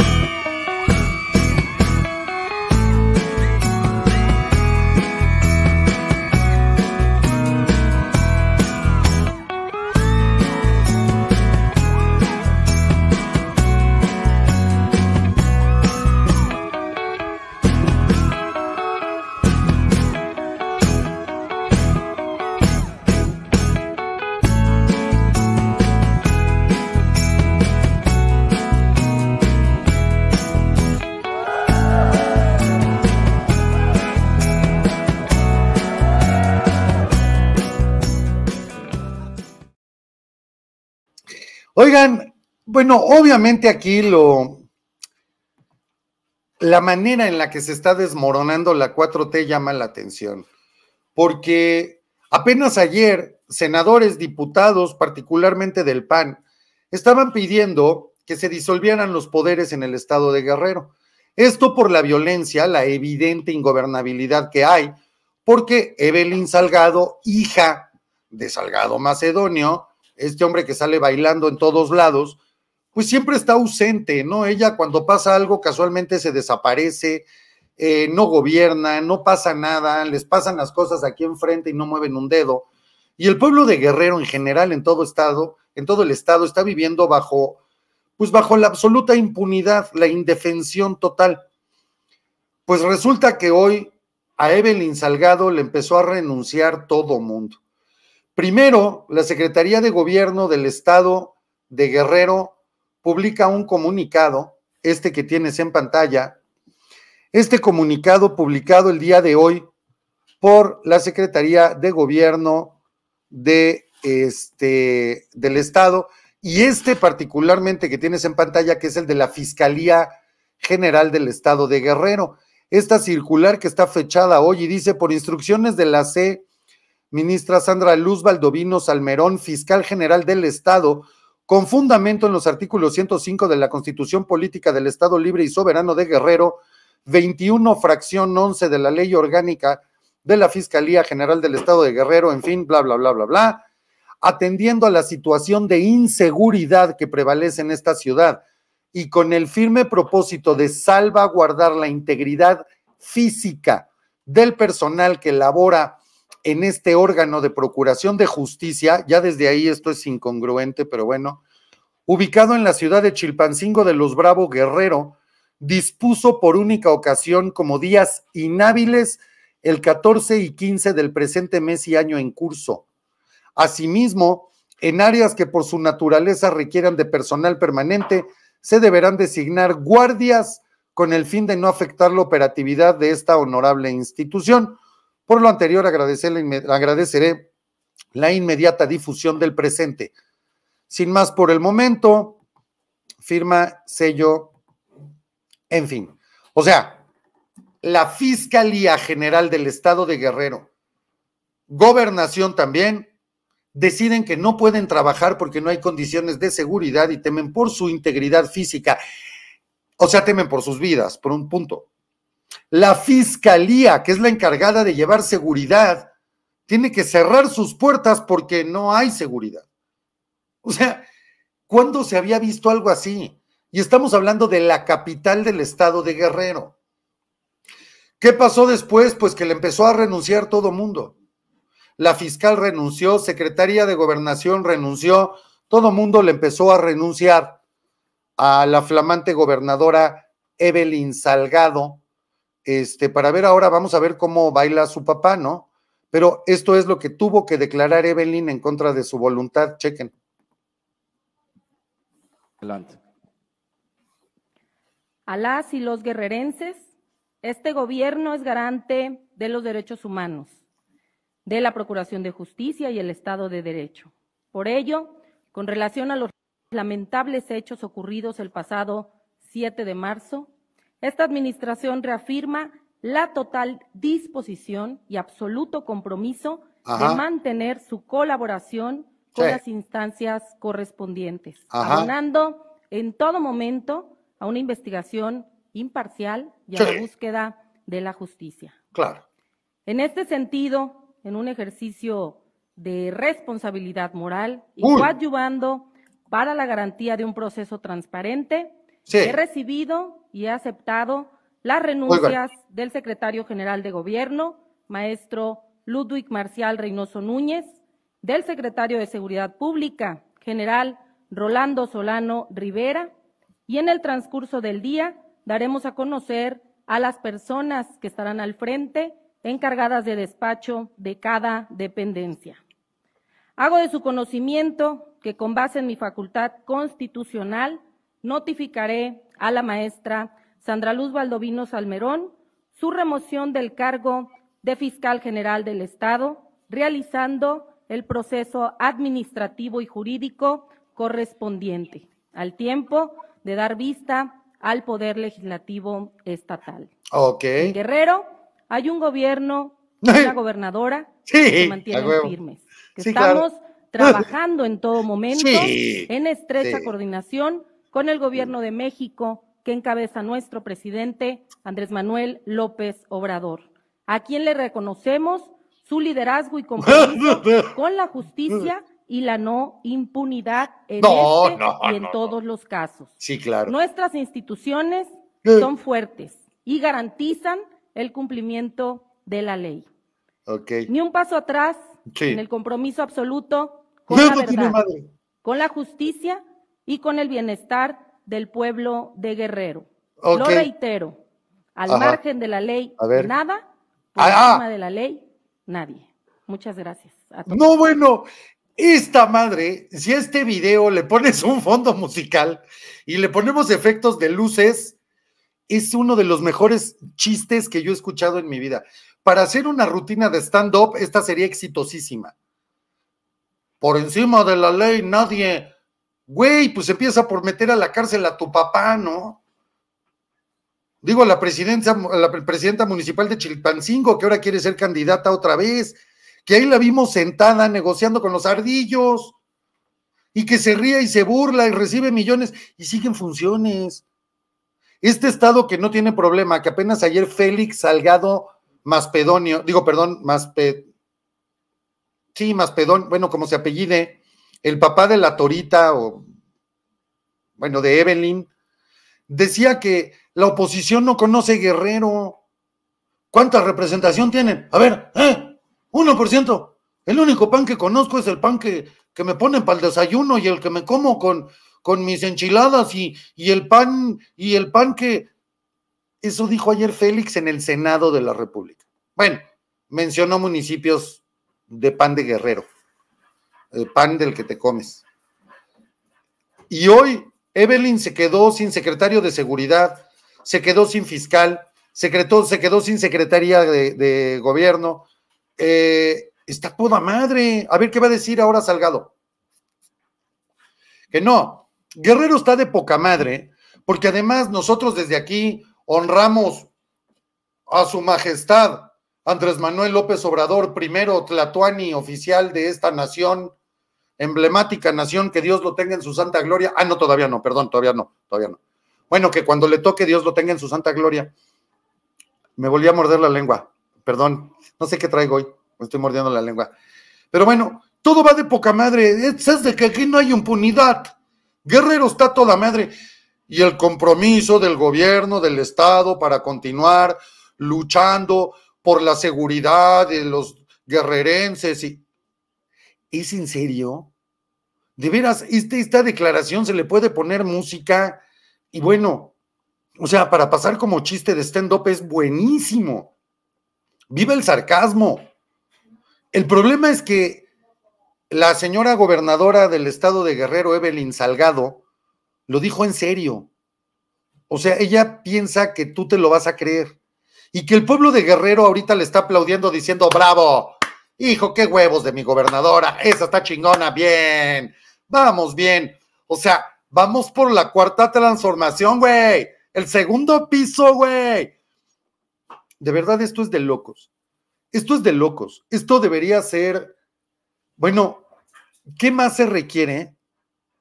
Oigan, bueno, obviamente aquí lo... La manera en la que se está desmoronando la 4T llama la atención, porque apenas ayer senadores, diputados, particularmente del PAN, estaban pidiendo que se disolvieran los poderes en el estado de Guerrero. Esto por la violencia, la evidente ingobernabilidad que hay, porque Evelyn Salgado, hija de Salgado Macedonio, este hombre que sale bailando en todos lados, pues siempre está ausente, ¿no? Ella cuando pasa algo casualmente se desaparece, eh, no gobierna, no pasa nada, les pasan las cosas aquí enfrente y no mueven un dedo. Y el pueblo de Guerrero en general, en todo estado, en todo el estado, está viviendo bajo, pues bajo la absoluta impunidad, la indefensión total. Pues resulta que hoy a Evelyn Salgado le empezó a renunciar todo mundo. Primero, la Secretaría de Gobierno del Estado de Guerrero publica un comunicado, este que tienes en pantalla. Este comunicado publicado el día de hoy por la Secretaría de Gobierno de este, del Estado y este particularmente que tienes en pantalla, que es el de la Fiscalía General del Estado de Guerrero. Esta circular que está fechada hoy y dice, por instrucciones de la C ministra Sandra Luz Valdovino Salmerón, fiscal general del Estado, con fundamento en los artículos 105 de la Constitución Política del Estado Libre y Soberano de Guerrero, 21 fracción 11 de la Ley Orgánica de la Fiscalía General del Estado de Guerrero, en fin, bla, bla, bla, bla, bla, atendiendo a la situación de inseguridad que prevalece en esta ciudad y con el firme propósito de salvaguardar la integridad física del personal que labora en este órgano de procuración de justicia, ya desde ahí esto es incongruente, pero bueno, ubicado en la ciudad de Chilpancingo de los Bravo Guerrero, dispuso por única ocasión como días inhábiles el 14 y 15 del presente mes y año en curso. Asimismo, en áreas que por su naturaleza requieran de personal permanente, se deberán designar guardias con el fin de no afectar la operatividad de esta honorable institución. Por lo anterior, agradeceré la inmediata difusión del presente. Sin más por el momento, firma, sello, en fin. O sea, la Fiscalía General del Estado de Guerrero, Gobernación también, deciden que no pueden trabajar porque no hay condiciones de seguridad y temen por su integridad física. O sea, temen por sus vidas, por un punto. La fiscalía, que es la encargada de llevar seguridad, tiene que cerrar sus puertas porque no hay seguridad. O sea, ¿cuándo se había visto algo así? Y estamos hablando de la capital del estado de Guerrero. ¿Qué pasó después? Pues que le empezó a renunciar todo mundo. La fiscal renunció, secretaría de gobernación renunció, todo mundo le empezó a renunciar a la flamante gobernadora Evelyn Salgado, este, para ver ahora, vamos a ver cómo baila su papá, ¿no? Pero esto es lo que tuvo que declarar Evelyn en contra de su voluntad, chequen. Adelante. A las y los guerrerenses, este gobierno es garante de los derechos humanos, de la Procuración de Justicia y el Estado de Derecho. Por ello, con relación a los lamentables hechos ocurridos el pasado 7 de marzo, esta administración reafirma la total disposición y absoluto compromiso de mantener su colaboración con las instancias correspondientes, en todo momento a una investigación imparcial y a la búsqueda de la justicia. Claro. En este sentido, en un ejercicio de responsabilidad moral y coadyuvando para la garantía de un proceso transparente, He recibido y he aceptado las renuncias del secretario general de Gobierno, maestro Ludwig Marcial Reynoso Núñez, del secretario de Seguridad Pública, general Rolando Solano Rivera, y en el transcurso del día daremos a conocer a las personas que estarán al frente encargadas de despacho de cada dependencia. Hago de su conocimiento que con base en mi facultad constitucional notificaré a la maestra Sandra Luz Valdovino Salmerón su remoción del cargo de fiscal general del Estado, realizando el proceso administrativo y jurídico correspondiente, al tiempo de dar vista al Poder Legislativo Estatal. Guerrero hay un gobierno, una gobernadora que se mantienen firmes. estamos trabajando en todo momento en estrecha coordinación con el gobierno de México que encabeza nuestro presidente Andrés Manuel López Obrador, a quien le reconocemos su liderazgo y compromiso con la justicia y la no impunidad en este en todos los casos. Sí, claro. Nuestras instituciones son fuertes y garantizan el cumplimiento de la ley. Ni un paso atrás en el compromiso absoluto con la justicia y con el bienestar del pueblo de Guerrero. Lo reitero, al margen de la ley, nada, ah, por ah. encima de la ley, nadie. Muchas gracias. No, bueno, esta madre, si a este video le pones un fondo musical y le ponemos efectos de luces, es uno de los mejores chistes que yo he escuchado en mi vida. Para hacer una rutina de stand-up, esta sería exitosísima. Por encima de la ley, nadie. Güey, pues empieza por meter a la cárcel a tu papá, ¿no? Digo, la, la presidenta municipal de Chilpancingo, que ahora quiere ser candidata otra vez, que ahí la vimos sentada negociando con los ardillos, y que se ríe y se burla y recibe millones y siguen funciones. Este Estado que no tiene problema, que apenas ayer Félix Salgado Maspedonio, digo, perdón, Masped, sí, Maspedón, bueno, como se apellide, el papá de la Torita, o bueno, de Evelyn, decía que la oposición no conoce Guerrero. ¿Cuánta representación tienen? A ver, ¿eh? 1%. El único pan que conozco es el pan que, me ponen para el desayuno y el que me como con, con mis enchiladas y, y, el pan, y el pan que. Eso dijo ayer Félix en el Senado de la República. Bueno, mencionó municipios de pan de Guerrero el pan del que te comes. Y hoy Evelyn se quedó sin secretario de seguridad, se quedó sin fiscal, se quedó, se quedó sin secretaría de, gobierno. Eh, está toda madre. A ver qué va a decir ahora Salgado. Que no, Guerrero está de poca madre, porque además nosotros desde aquí honramos a su majestad Andrés Manuel López Obrador, primero tlatoani oficial de esta nación, emblemática nación, que Dios lo tenga en su santa gloria. Ah, no, todavía no, perdón, todavía no, todavía no. Bueno, que cuando le toque Dios lo tenga en su santa gloria. Me volví a morder la lengua, perdón, no sé qué traigo hoy, me estoy mordiendo la lengua. Pero bueno, todo va de poca madre, es de que aquí no hay impunidad. Guerrero está toda madre. Y el compromiso del gobierno, del Estado, para continuar luchando por la seguridad de los guerrerenses. Y... ¿Es en serio? de veras, este, esta declaración se le puede poner música y mm. bueno, o sea, para pasar como chiste de stand-up es buenísimo. Viva el sarcasmo. El problema es que la señora gobernadora del estado de Guerrero, Evelyn Salgado, lo dijo en serio. O sea, ella piensa que tú te lo vas a creer y que el pueblo de Guerrero ahorita le está aplaudiendo diciendo, bravo, hijo, qué huevos de mi gobernadora, esa está chingona, bien. Vamos bien. O sea, vamos por la cuarta transformación, güey. El segundo piso, güey. De verdad, esto es de locos. Esto es de locos. Esto debería ser, bueno, ¿qué más se requiere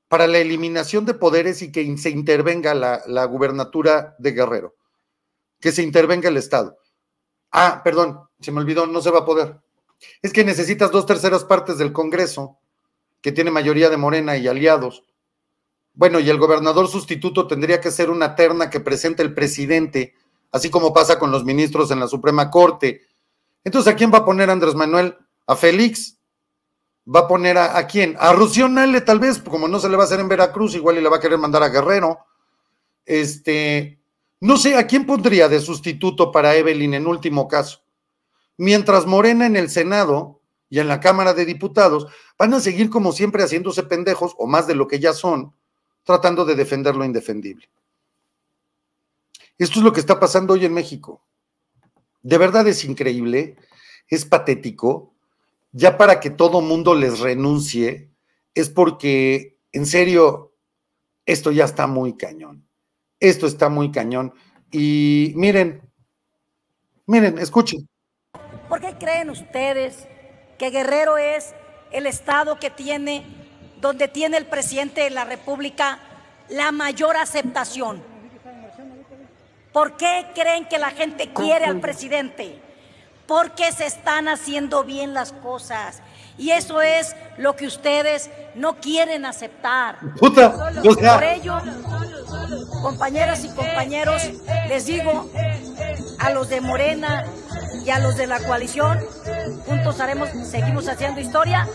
para la eliminación de poderes y que se intervenga la, gubernatura de Guerrero? Que se intervenga el Estado. Ah, perdón, se me olvidó, no se va a poder. Es que necesitas dos terceras partes del Congreso que tiene mayoría de Morena y aliados. Bueno, y el gobernador sustituto tendría que ser una terna que presente el presidente, así como pasa con los ministros en la Suprema Corte. Entonces, ¿a quién va a poner Andrés Manuel? ¿A Félix? ¿Va a poner a, quién? A Rusionale, tal vez, como no se le va a hacer en Veracruz, igual y le va a querer mandar a Guerrero. Este, no sé, ¿a quién pondría de sustituto para Evelyn en último caso? Mientras Morena en el Senado y en la Cámara de Diputados, van a seguir como siempre haciéndose pendejos, o más de lo que ya son, tratando de defender lo indefendible. Esto es lo que está pasando hoy en México. De verdad es increíble, es patético. Ya para que todo mundo les renuncie, es porque, en serio, esto ya está muy cañón. Esto está muy cañón. Y miren, miren, escuchen. ¿Por qué creen ustedes que Guerrero es el estado que tiene, donde tiene el presidente de la República la mayor aceptación. ¿Por qué creen que la gente quiere al presidente? Porque se están haciendo bien las cosas. Y eso es lo que ustedes no quieren aceptar. por ello, compañeras y compañeros, les digo a los de Morena y a los de la coalición. Juntos haremos, seguimos haciendo historia.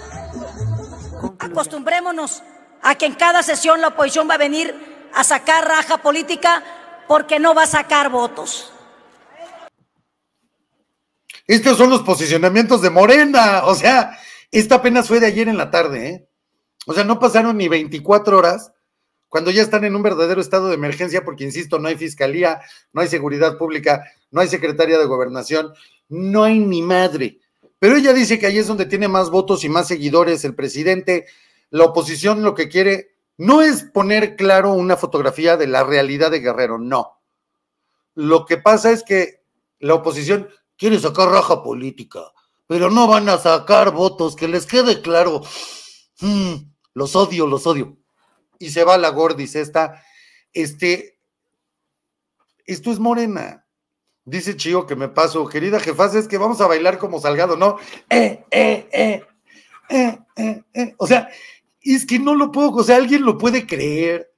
Acostumbrémonos a que en cada sesión la oposición va a venir a sacar raja política porque no va a sacar votos. Estos son los posicionamientos de Morena, o sea, esta apenas fue de ayer en la tarde, ¿eh? O sea, no pasaron ni 24 horas cuando ya están en un verdadero estado de emergencia, porque insisto, no hay fiscalía, no hay seguridad pública, no hay secretaria de gobernación, no hay ni madre. Pero ella dice que ahí es donde tiene más votos y más seguidores el presidente. La oposición lo que quiere no es poner claro una fotografía de la realidad de Guerrero, no. Lo que pasa es que la oposición quiere sacar raja política, pero no van a sacar votos, que les quede claro. Mm, los odio, los odio. Y se va la gordis esta. Este, esto es morena. Dice Chío que me paso, querida jefa es que vamos a bailar como Salgado, ¿no? Eh, eh, eh, o sea, es que no lo puedo, o sea, alguien lo puede creer.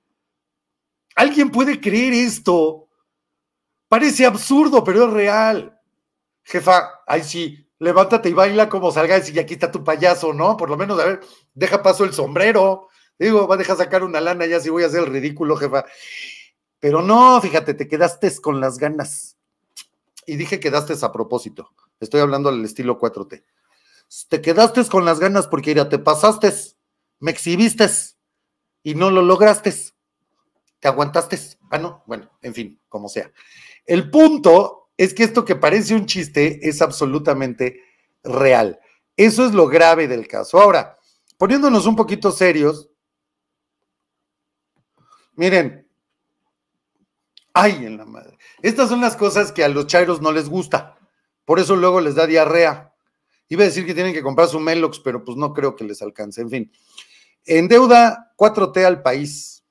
Alguien puede creer esto. Parece absurdo, pero es real. Jefa, ay sí, levántate y baila como Salgado, y aquí está tu payaso, ¿no? Por lo menos, a ver, deja paso el sombrero. Digo, va a dejar sacar una lana ya si voy a hacer el ridículo, jefa. Pero no, fíjate, te quedaste con las ganas y dije quedaste a propósito. Estoy hablando del estilo 4T. Te quedaste con las ganas porque ya te pasaste, me exhibiste y no lo lograste. Te aguantaste. Ah, no. Bueno, en fin, como sea. El punto es que esto que parece un chiste es absolutamente real. Eso es lo grave del caso. Ahora, poniéndonos un poquito serios, miren, ay en la madre. Estas son las cosas que a los chairos no les gusta. Por eso luego les da diarrea. Iba a decir que tienen que comprar su Melox, pero pues no creo que les alcance. En fin. En deuda 4T al país.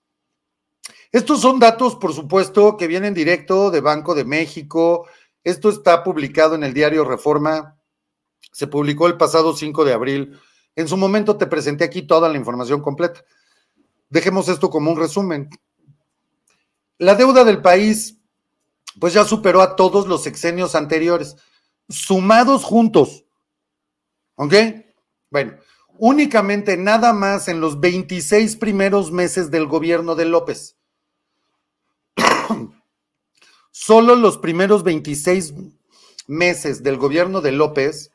Estos son datos, por supuesto, que vienen directo de Banco de México. Esto está publicado en el diario Reforma. Se publicó el pasado 5 de abril. En su momento te presenté aquí toda la información completa. Dejemos esto como un resumen. La deuda del país pues ya superó a todos los sexenios anteriores, sumados juntos. ¿Ok? Bueno, únicamente nada más en los 26 primeros meses del gobierno de López. Solo los primeros 26 meses del gobierno de López,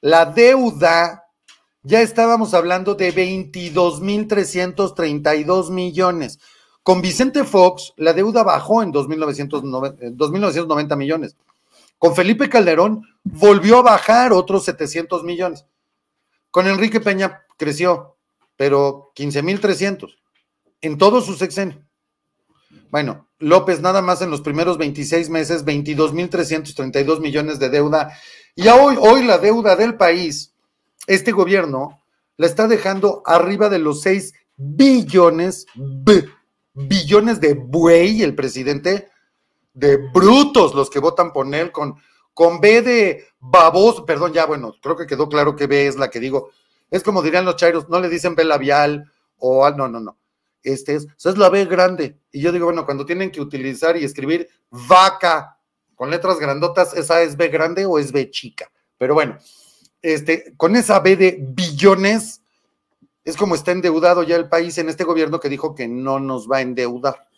la deuda, ya estábamos hablando de 22.332 millones. Con Vicente Fox, la deuda bajó en 2.990 millones. Con Felipe Calderón, volvió a bajar otros 700 millones. Con Enrique Peña, creció, pero 15.300 en todo su sexenio. Bueno, López nada más en los primeros 26 meses, 22.332 millones de deuda. Y hoy, hoy la deuda del país, este gobierno, la está dejando arriba de los 6 billones. de billones de buey el presidente, de brutos los que votan por él, con, con B de babos perdón, ya bueno, creo que quedó claro que B es la que digo. Es como dirían los chairos, no le dicen B labial o no, no, no. Este es, es la B grande. Y yo digo, bueno, cuando tienen que utilizar y escribir vaca con letras grandotas, ¿esa es B grande o es B chica? Pero bueno, este, con esa B de billones, es como está endeudado ya el país en este gobierno que dijo que no nos va a endeudar.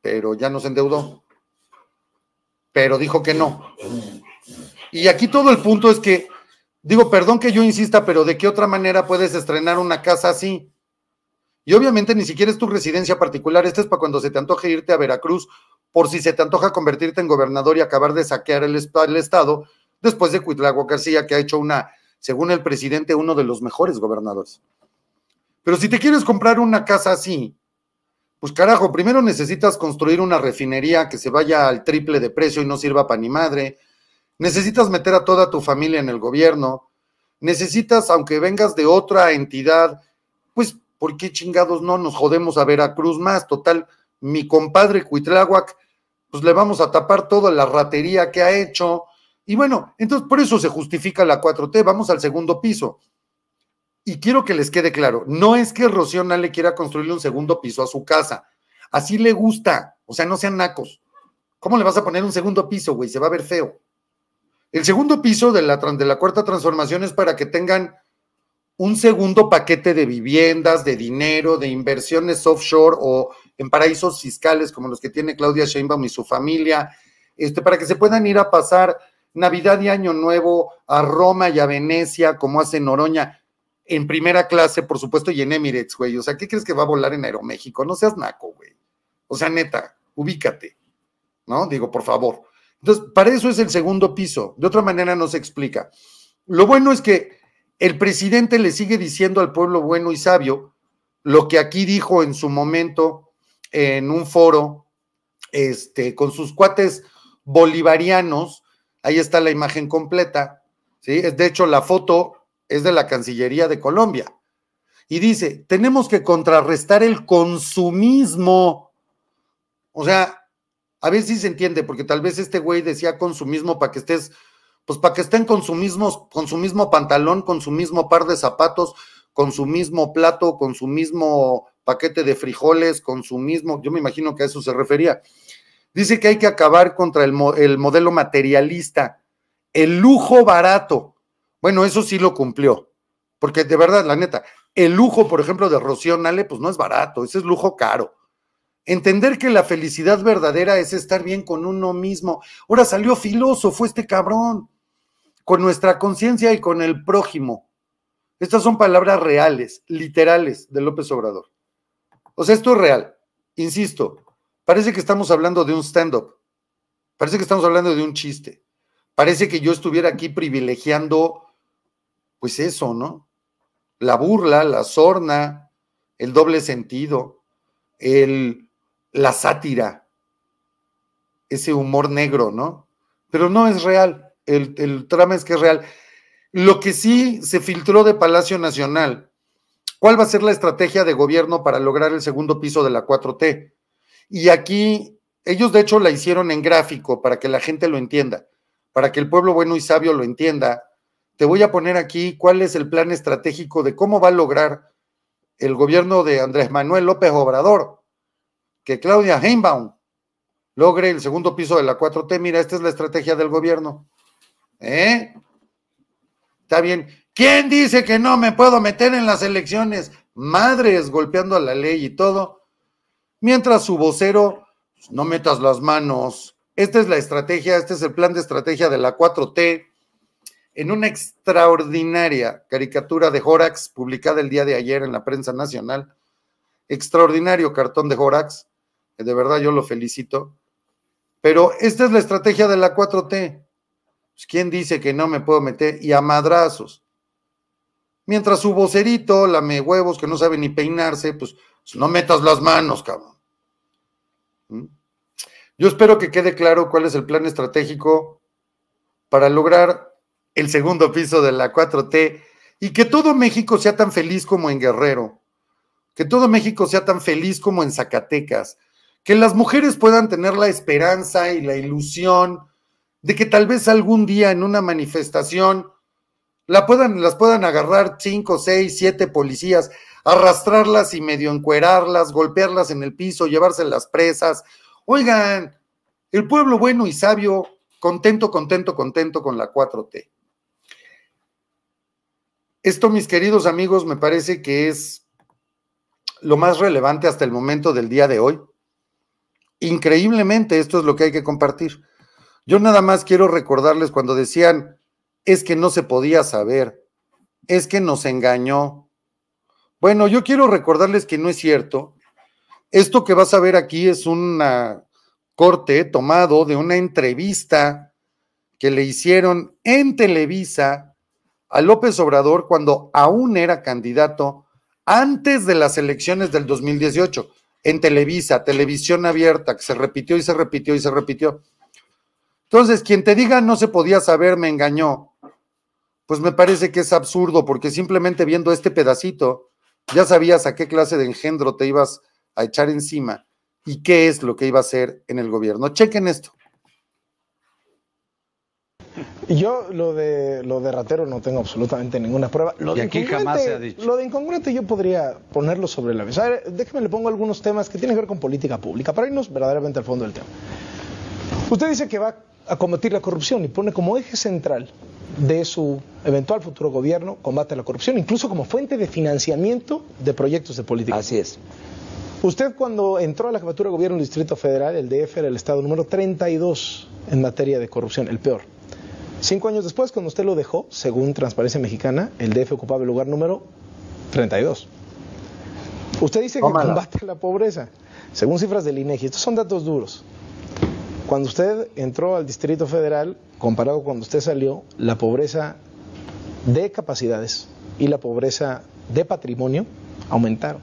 Pero ya nos endeudó. Pero dijo que no. Y aquí todo el punto es que, digo, perdón que yo insista, pero ¿de qué otra manera puedes estrenar una casa así? Y obviamente ni siquiera es tu residencia particular, esta es para cuando se te antoje irte a Veracruz, por si se te antoja convertirte en gobernador y acabar de saquear el, Estado, después de Cuitlago García, que ha hecho una según el presidente, uno de los mejores gobernadores. Pero si te quieres comprar una casa así, pues carajo, primero necesitas construir una refinería que se vaya al triple de precio y no sirva para ni madre. Necesitas meter a toda tu familia en el gobierno. Necesitas, aunque vengas de otra entidad, pues, ¿por qué chingados no nos jodemos a Veracruz más? Total, mi compadre Cuitláhuac, pues le vamos a tapar toda la ratería que ha hecho y bueno, entonces por eso se justifica la 4T, vamos al segundo piso. Y quiero que les quede claro, no es que Rocío le quiera construirle un segundo piso a su casa, así le gusta, o sea, no sean nacos. ¿Cómo le vas a poner un segundo piso, güey? Se va a ver feo. El segundo piso de la, de la cuarta transformación es para que tengan un segundo paquete de viviendas, de dinero, de inversiones offshore o en paraísos fiscales como los que tiene Claudia Sheinbaum y su familia, este, para que se puedan ir a pasar Navidad y Año Nuevo a Roma y a Venecia, como hace Noroña, en primera clase, por supuesto, y en Emirates, güey. O sea, ¿qué crees que va a volar en Aeroméxico? No seas naco, güey. O sea, neta, ubícate, ¿no? Digo, por favor. Entonces, para eso es el segundo piso. De otra manera no se explica. Lo bueno es que el presidente le sigue diciendo al pueblo bueno y sabio lo que aquí dijo en su momento en un foro este, con sus cuates bolivarianos, Ahí está la imagen completa. ¿sí? De hecho, la foto es de la Cancillería de Colombia. Y dice, tenemos que contrarrestar el consumismo. O sea, a ver si se entiende, porque tal vez este güey decía consumismo para que estés, pues para que estén con su con su mismo pantalón, con su mismo par de zapatos, con su mismo plato, con su mismo paquete de frijoles, con su mismo, yo me imagino que a eso se refería. Dice que hay que acabar contra el, modelo materialista, el lujo barato. Bueno, eso sí lo cumplió, porque de verdad, la neta, el lujo, por ejemplo, de Rocío Nale, pues no es barato, ese es lujo caro. Entender que la felicidad verdadera es estar bien con uno mismo. Ahora salió filósofo este cabrón, con nuestra conciencia y con el prójimo. Estas son palabras reales, literales de López Obrador. O sea, esto es real. Insisto, Parece que estamos hablando de un stand-up. Parece que estamos hablando de un chiste. Parece que yo estuviera aquí privilegiando, pues eso, ¿no? La burla, la sorna, el doble sentido, el, la sátira, ese humor negro, ¿no? Pero no es real. El, el trama es que es real. Lo que sí se filtró de Palacio Nacional, ¿cuál va a ser la estrategia de gobierno para lograr el segundo piso de la 4T? Y aquí, ellos de hecho la hicieron en gráfico para que la gente lo entienda, para que el pueblo bueno y sabio lo entienda. Te voy a poner aquí cuál es el plan estratégico de cómo va a lograr el gobierno de Andrés Manuel López Obrador que Claudia Heinbaum logre el segundo piso de la 4T. Mira, esta es la estrategia del gobierno. ¿Eh? Está bien. ¿Quién dice que no me puedo meter en las elecciones? Madres golpeando a la ley y todo. Mientras su vocero, no metas las manos. Esta es la estrategia, este es el plan de estrategia de la 4T. En una extraordinaria caricatura de Horax publicada el día de ayer en la prensa nacional, extraordinario cartón de Jorax, de verdad yo lo felicito, pero esta es la estrategia de la 4T. Pues, ¿Quién dice que no me puedo meter? Y a madrazos. Mientras su vocerito, lame huevos, que no sabe ni peinarse, pues no metas las manos, cabrón. ¿Mm? Yo espero que quede claro cuál es el plan estratégico para lograr el segundo piso de la 4T y que todo México sea tan feliz como en Guerrero, que todo México sea tan feliz como en Zacatecas, que las mujeres puedan tener la esperanza y la ilusión de que tal vez algún día en una manifestación puedan, las puedan agarrar cinco, seis, siete policías, arrastrarlas y medio encuerarlas, golpearlas en el piso, llevarse las presas. Oigan, el pueblo bueno y sabio, contento, contento, contento con la 4T. Esto, mis queridos amigos, me parece que es lo más relevante hasta el momento del día de hoy. Increíblemente, esto es lo que hay que compartir. Yo nada más quiero recordarles cuando decían, es que no se podía saber, es que nos engañó. Bueno, yo quiero recordarles que no es cierto. Esto que vas a ver aquí es un corte tomado de una entrevista que le hicieron en Televisa a López Obrador cuando aún era candidato antes de las elecciones del 2018 en Televisa, televisión abierta, que se repitió y se repitió y se repitió. Entonces, quien te diga no se podía saber, me engañó pues me parece que es absurdo, porque simplemente viendo este pedacito, ya sabías a qué clase de engendro te ibas a echar encima y qué es lo que iba a hacer en el gobierno. Chequen esto. Yo lo de lo de ratero no tengo absolutamente ninguna prueba. Lo de aquí jamás se ha dicho. Lo de incongruente yo podría ponerlo sobre la mesa. A déjeme le pongo algunos temas que tienen que ver con política pública para irnos verdaderamente al fondo del tema. Usted dice que va a combatir la corrupción y pone como eje central de su eventual futuro gobierno, combate la corrupción, incluso como fuente de financiamiento de proyectos de política. Así es. Usted cuando entró a la jefatura de gobierno del Distrito Federal, el DF era el estado número 32 en materia de corrupción, el peor. Cinco años después, cuando usted lo dejó, según Transparencia Mexicana, el DF ocupaba el lugar número 32. Usted dice que combate la pobreza, según cifras del INEGI. E Estos son datos duros. Cuando usted entró al Distrito Federal, comparado con cuando usted salió, la pobreza de capacidades y la pobreza de patrimonio aumentaron.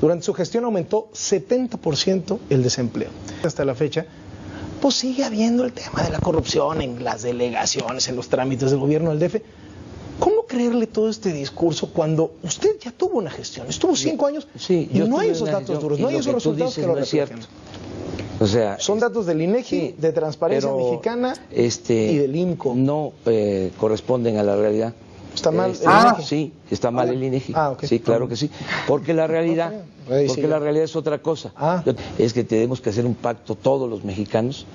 Durante su gestión aumentó 70% el desempleo. Hasta la fecha, pues sigue habiendo el tema de la corrupción en las delegaciones, en los trámites del gobierno del DF. ¿Cómo creerle todo este discurso cuando usted ya tuvo una gestión? Estuvo cinco años y no hay esos datos duros, no hay esos resultados que lo no sea, son este, datos del INEGI, de Transparencia Mexicana este, y del INCO? No eh, corresponden a la realidad. ¿Está mal este, Sí, está mal ah, el INEGI. Ah, sí, claro que sí. Porque la realidad, ah, porque la realidad es otra cosa. Es que tenemos que hacer un pacto todos los mexicanos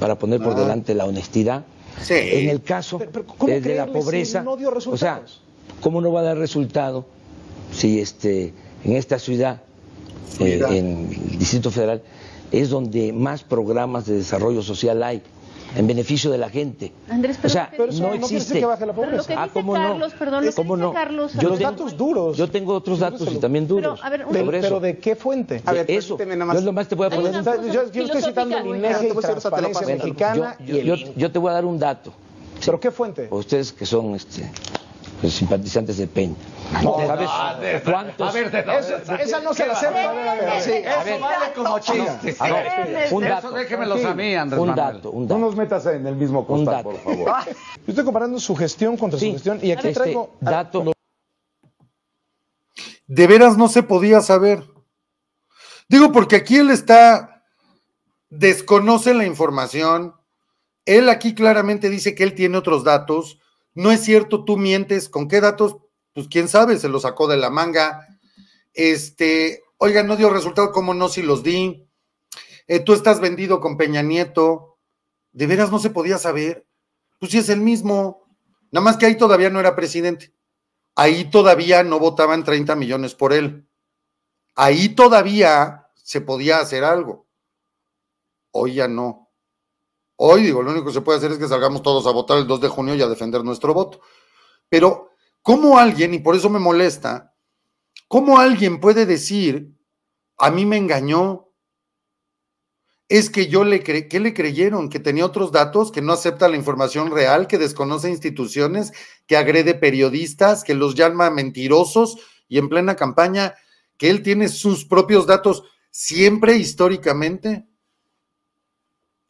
para poner por delante la honestidad. En el caso de, la pobreza, no dio o sea, ¿cómo no va a dar resultado si este en esta ciudad, eh, en el Distrito Federal, es donde más programas de desarrollo social hay en beneficio de la gente. Andrés, pero o sea, pero no, existe. Decir que baje la pobreza. Pero lo que ¿cómo dice Carlos, no? perdón, lo ¿cómo que dice Carlos, yo los tengo, datos duros. Yo tengo otros datos y también duros. Pero, a ver, un... pero, pero, ¿de qué fuente? A ver, eso. Nada es lo más te voy a poner. Yo, estoy citando el INEGI y Transparencia Mexicana. Yo, yo, yo, te voy a dar un dato. ¿Pero qué fuente? Ustedes que son este, simpatizantes de Peña. ¿Sabes cuántos? A ver, esa, no se la sé. A eso vale como chiste. un dato. Eso déjemelos a mí, Andrés un dato, un dato. No nos metas en el mismo costal, por favor. Yo estoy comparando su gestión contra su gestión y aquí este traigo... dato. De veras no se podía saber. Digo, porque aquí él está... Desconoce la información. Él aquí claramente dice que él tiene otros datos no es cierto, tú mientes. ¿Con qué datos? Pues quién sabe, se lo sacó de la manga. Este, oiga, no dio resultado, ¿cómo no? Si los di. Eh, tú estás vendido con Peña Nieto. De veras no se podía saber. Pues sí es el mismo. Nada más que ahí todavía no era presidente. Ahí todavía no votaban 30 millones por él. Ahí todavía se podía hacer algo. Hoy ya no. Hoy, digo, lo único que se puede hacer es que salgamos todos a votar el 2 de junio y a defender nuestro voto. Pero, ¿cómo alguien, y por eso me molesta, cómo alguien puede decir, a mí me engañó? Es que yo le ¿qué le creyeron? ¿Que tenía otros datos? ¿Que no acepta la información real? ¿Que desconoce instituciones? ¿Que agrede periodistas? ¿Que los llama mentirosos? Y en plena campaña, que él tiene sus propios datos siempre históricamente.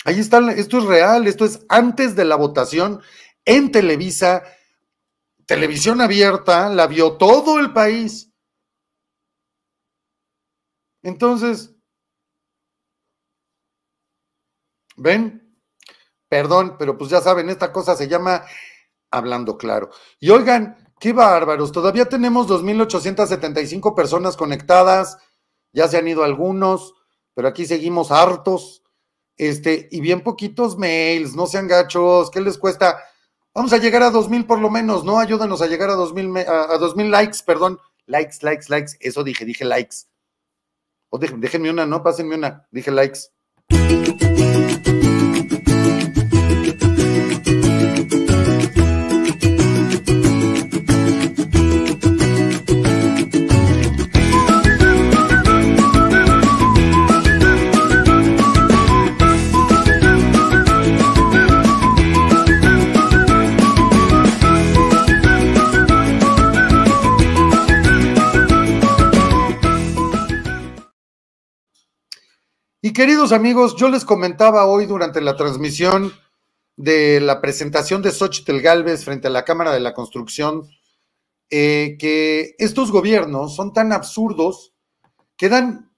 Ahí está, esto es real, esto es antes de la votación en Televisa, televisión abierta, la vio todo el país. Entonces, ¿ven? Perdón, pero pues ya saben, esta cosa se llama hablando claro. Y oigan, qué bárbaros, todavía tenemos 2.875 personas conectadas, ya se han ido algunos, pero aquí seguimos hartos este, y bien poquitos mails, no sean gachos, ¿qué les cuesta? Vamos a llegar a dos mil por lo menos, ¿no? Ayúdanos a llegar a 2000, a, mil likes, perdón, likes, likes, likes, eso dije, dije likes. O déjenme, déjenme una, no, pásenme una, dije likes. Y queridos amigos, yo les comentaba hoy durante la transmisión de la presentación de Xochitl Galvez frente a la Cámara de la Construcción eh, que estos gobiernos son tan absurdos que dan,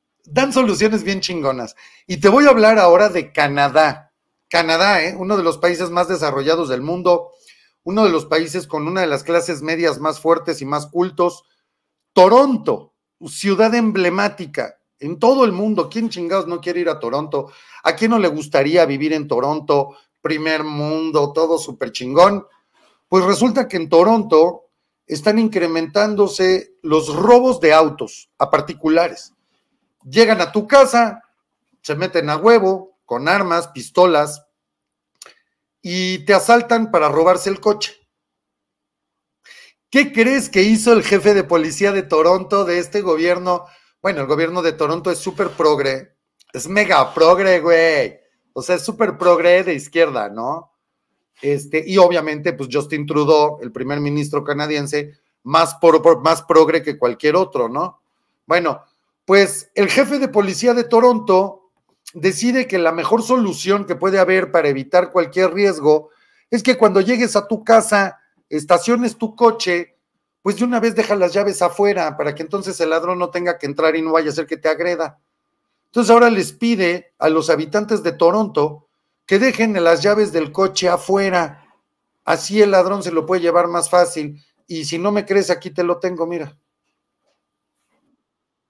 soluciones bien chingonas. Y te voy a hablar ahora de Canadá. Canadá, ¿eh? uno de los países más desarrollados del mundo, uno de los países con una de las clases medias más fuertes y más cultos. Toronto, ciudad emblemática, en todo el mundo, ¿quién chingados no quiere ir a Toronto? ¿A quién no le gustaría vivir en Toronto? Primer mundo, todo súper chingón. Pues resulta que en Toronto están incrementándose los robos de autos a particulares. Llegan a tu casa, se meten a huevo con armas, pistolas y te asaltan para robarse el coche. ¿Qué crees que hizo el jefe de policía de Toronto de este gobierno bueno, el gobierno de Toronto es súper progre. Es mega progre, güey. O sea, es súper progre de izquierda, ¿no? Este, y obviamente, pues Justin Trudeau, el primer ministro canadiense, más, por, más progre que cualquier otro, ¿no? Bueno, pues el jefe de policía de Toronto decide que la mejor solución que puede haber para evitar cualquier riesgo es que cuando llegues a tu casa, estaciones tu coche pues de una vez deja las llaves afuera para que entonces el ladrón no tenga que entrar y no vaya a ser que te agreda. Entonces ahora les pide a los habitantes de Toronto que dejen las llaves del coche afuera. Así el ladrón se lo puede llevar más fácil. Y si no me crees, aquí te lo tengo, mira.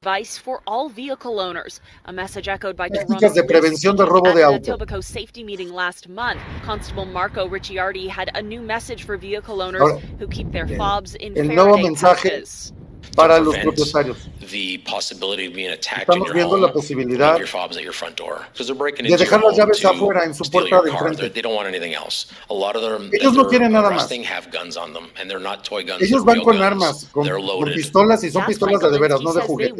advice for all vehicle owners. A message echoed by Toronto de prevención de robo de auto. safety meeting last month. Constable Marco Ricciardi had a new message for vehicle owners Ahora, who keep their eh, fobs in el Faraday nuevo mensaje, para los propietarios. Estamos viendo la posibilidad de dejar las llaves afuera en su puerta de frente Ellos no quieren nada más. Ellos van con armas, con, con pistolas y son pistolas de de veras, no de juguete.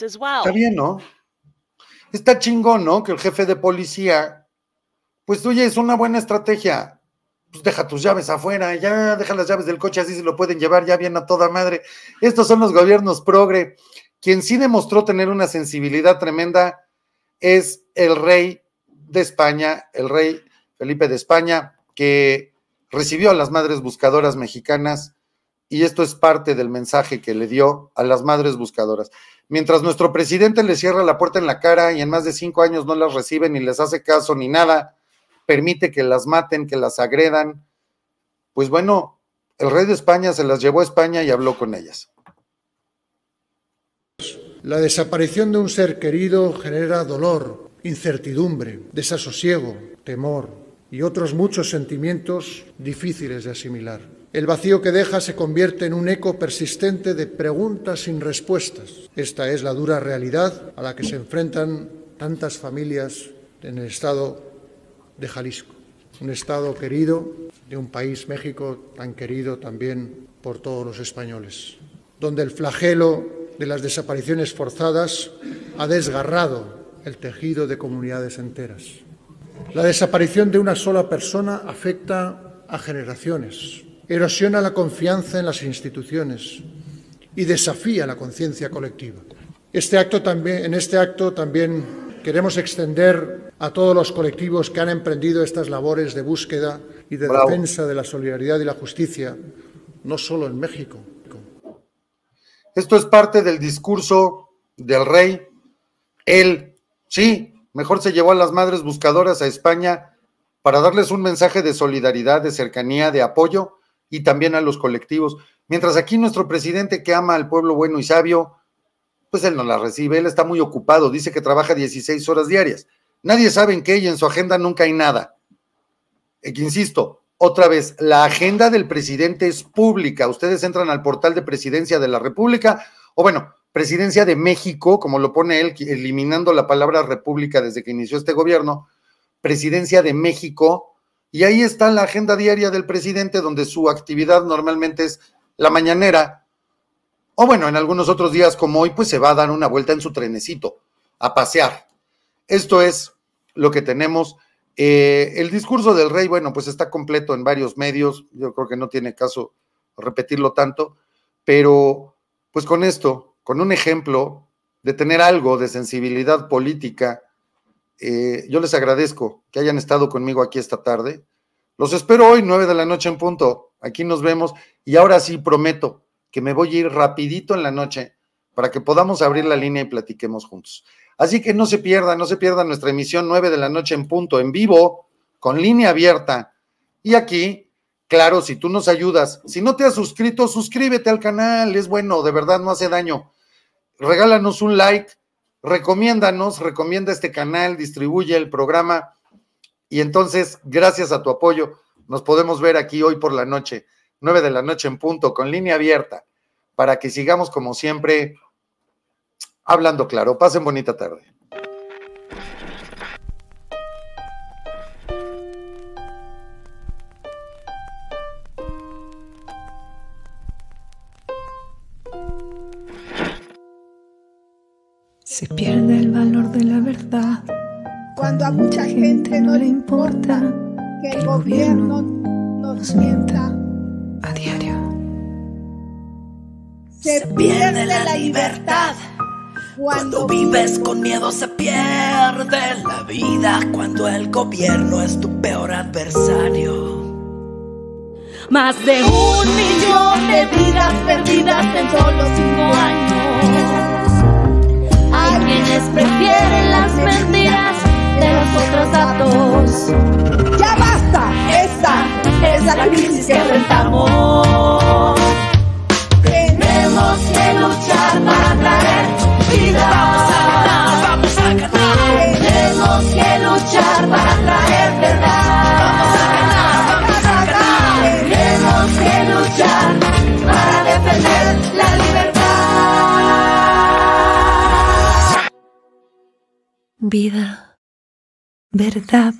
Está bien, ¿no? Está chingón, ¿no? Que el jefe de policía pues oye, es una buena estrategia. Pues, deja tus llaves afuera, ya deja las llaves del coche, así se lo pueden llevar ya bien a toda madre. Estos son los gobiernos progre. Quien sí demostró tener una sensibilidad tremenda es el rey de España, el rey Felipe de España, que recibió a las madres buscadoras mexicanas y esto es parte del mensaje que le dio a las madres buscadoras. Mientras nuestro presidente le cierra la puerta en la cara y en más de cinco años no las recibe ni les hace caso ni nada, permite que las maten, que las agredan. Pues bueno, el rey de España se las llevó a España y habló con ellas. La desaparición de un ser querido genera dolor, incertidumbre, desasosiego, temor y otros muchos sentimientos difíciles de asimilar. El vacío que deja se convierte en un eco persistente de preguntas sin respuestas. Esta es la dura realidad a la que se enfrentan tantas familias en el estado de Jalisco, un Estado querido de un país, México, tan querido también por todos los españoles, donde el flagelo de las desapariciones forzadas ha desgarrado el tejido de comunidades enteras. La desaparición de una sola persona afecta a generaciones, erosiona la confianza en las instituciones y desafía la conciencia colectiva. Este acto también, en este acto también Queremos extender a todos los colectivos que han emprendido estas labores de búsqueda y de defensa de la solidaridad y la justicia, no solo en México. Esto es parte del discurso del rey. Él, sí, mejor se llevó a las madres buscadoras a España para darles un mensaje de solidaridad, de cercanía, de apoyo y también a los colectivos. Mientras aquí nuestro presidente que ama al pueblo bueno y sabio, pues él no la recibe, él está muy ocupado, dice que trabaja 16 horas diarias. Nadie sabe en qué y en su agenda nunca hay nada. Eh, insisto, otra vez, la agenda del presidente es pública. Ustedes entran al portal de presidencia de la República, o bueno, presidencia de México, como lo pone él, eliminando la palabra república desde que inició este gobierno, presidencia de México, y ahí está la agenda diaria del presidente, donde su actividad normalmente es la mañanera, o bueno, en algunos otros días como hoy, pues se va a dar una vuelta en su trenecito, a pasear. Esto es lo que tenemos. Eh, el discurso del rey, bueno, pues está completo en varios medios. Yo creo que no tiene caso repetirlo tanto, pero pues con esto, con un ejemplo de tener algo de sensibilidad política, eh, yo les agradezco que hayan estado conmigo aquí esta tarde. Los espero hoy, nueve de la noche en punto. Aquí nos vemos y ahora sí prometo que me voy a ir rapidito en la noche para que podamos abrir la línea y platiquemos juntos. Así que no se pierda, no se pierda nuestra emisión 9 de la noche en punto, en vivo, con línea abierta. Y aquí, claro, si tú nos ayudas, si no te has suscrito, suscríbete al canal, es bueno, de verdad no hace daño. Regálanos un like, recomiéndanos, recomienda este canal, distribuye el programa. Y entonces, gracias a tu apoyo, nos podemos ver aquí hoy por la noche. 9 de la noche en punto, con línea abierta, para que sigamos como siempre hablando claro. Pasen bonita tarde. Se pierde el valor de la verdad cuando a mucha gente no le importa que el gobierno nos mienta a diario. Se pierde la libertad. Cuando vives con miedo se pierde la vida cuando el gobierno es tu peor adversario. Más de un millón de vidas perdidas en solo cinco años. Hay quienes prefieren las mentiras de los otros datos. ¡Ya basta! es la crisis que enfrentamos. Tenemos que luchar para traer vida. Vamos a ganar, vamos a ganar. Tenemos que luchar para traer verdad. Vamos a ganar, vamos a ganar. Tenemos que luchar para defender la libertad. Vida, verdad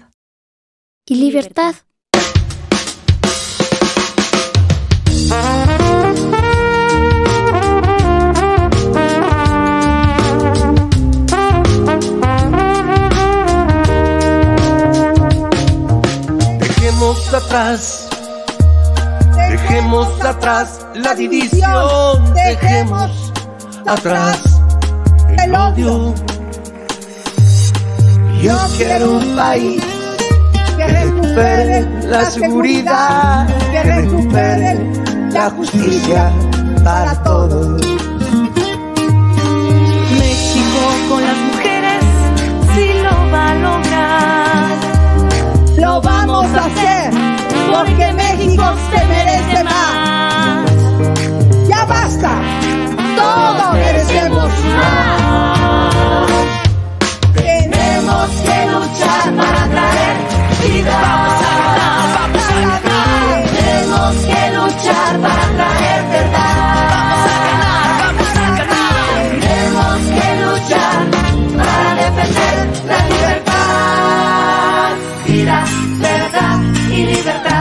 y libertad. atrás, dejemos atrás la división, dejemos atrás el odio. Yo quiero un país que recupere la seguridad, que recupere la justicia para todos. México con las vamos a hacer, porque México se merece más. Ya basta, todos merecemos más. Tenemos que luchar para traer vida. Vamos a Tenemos que luchar para traer verdad. Gracias.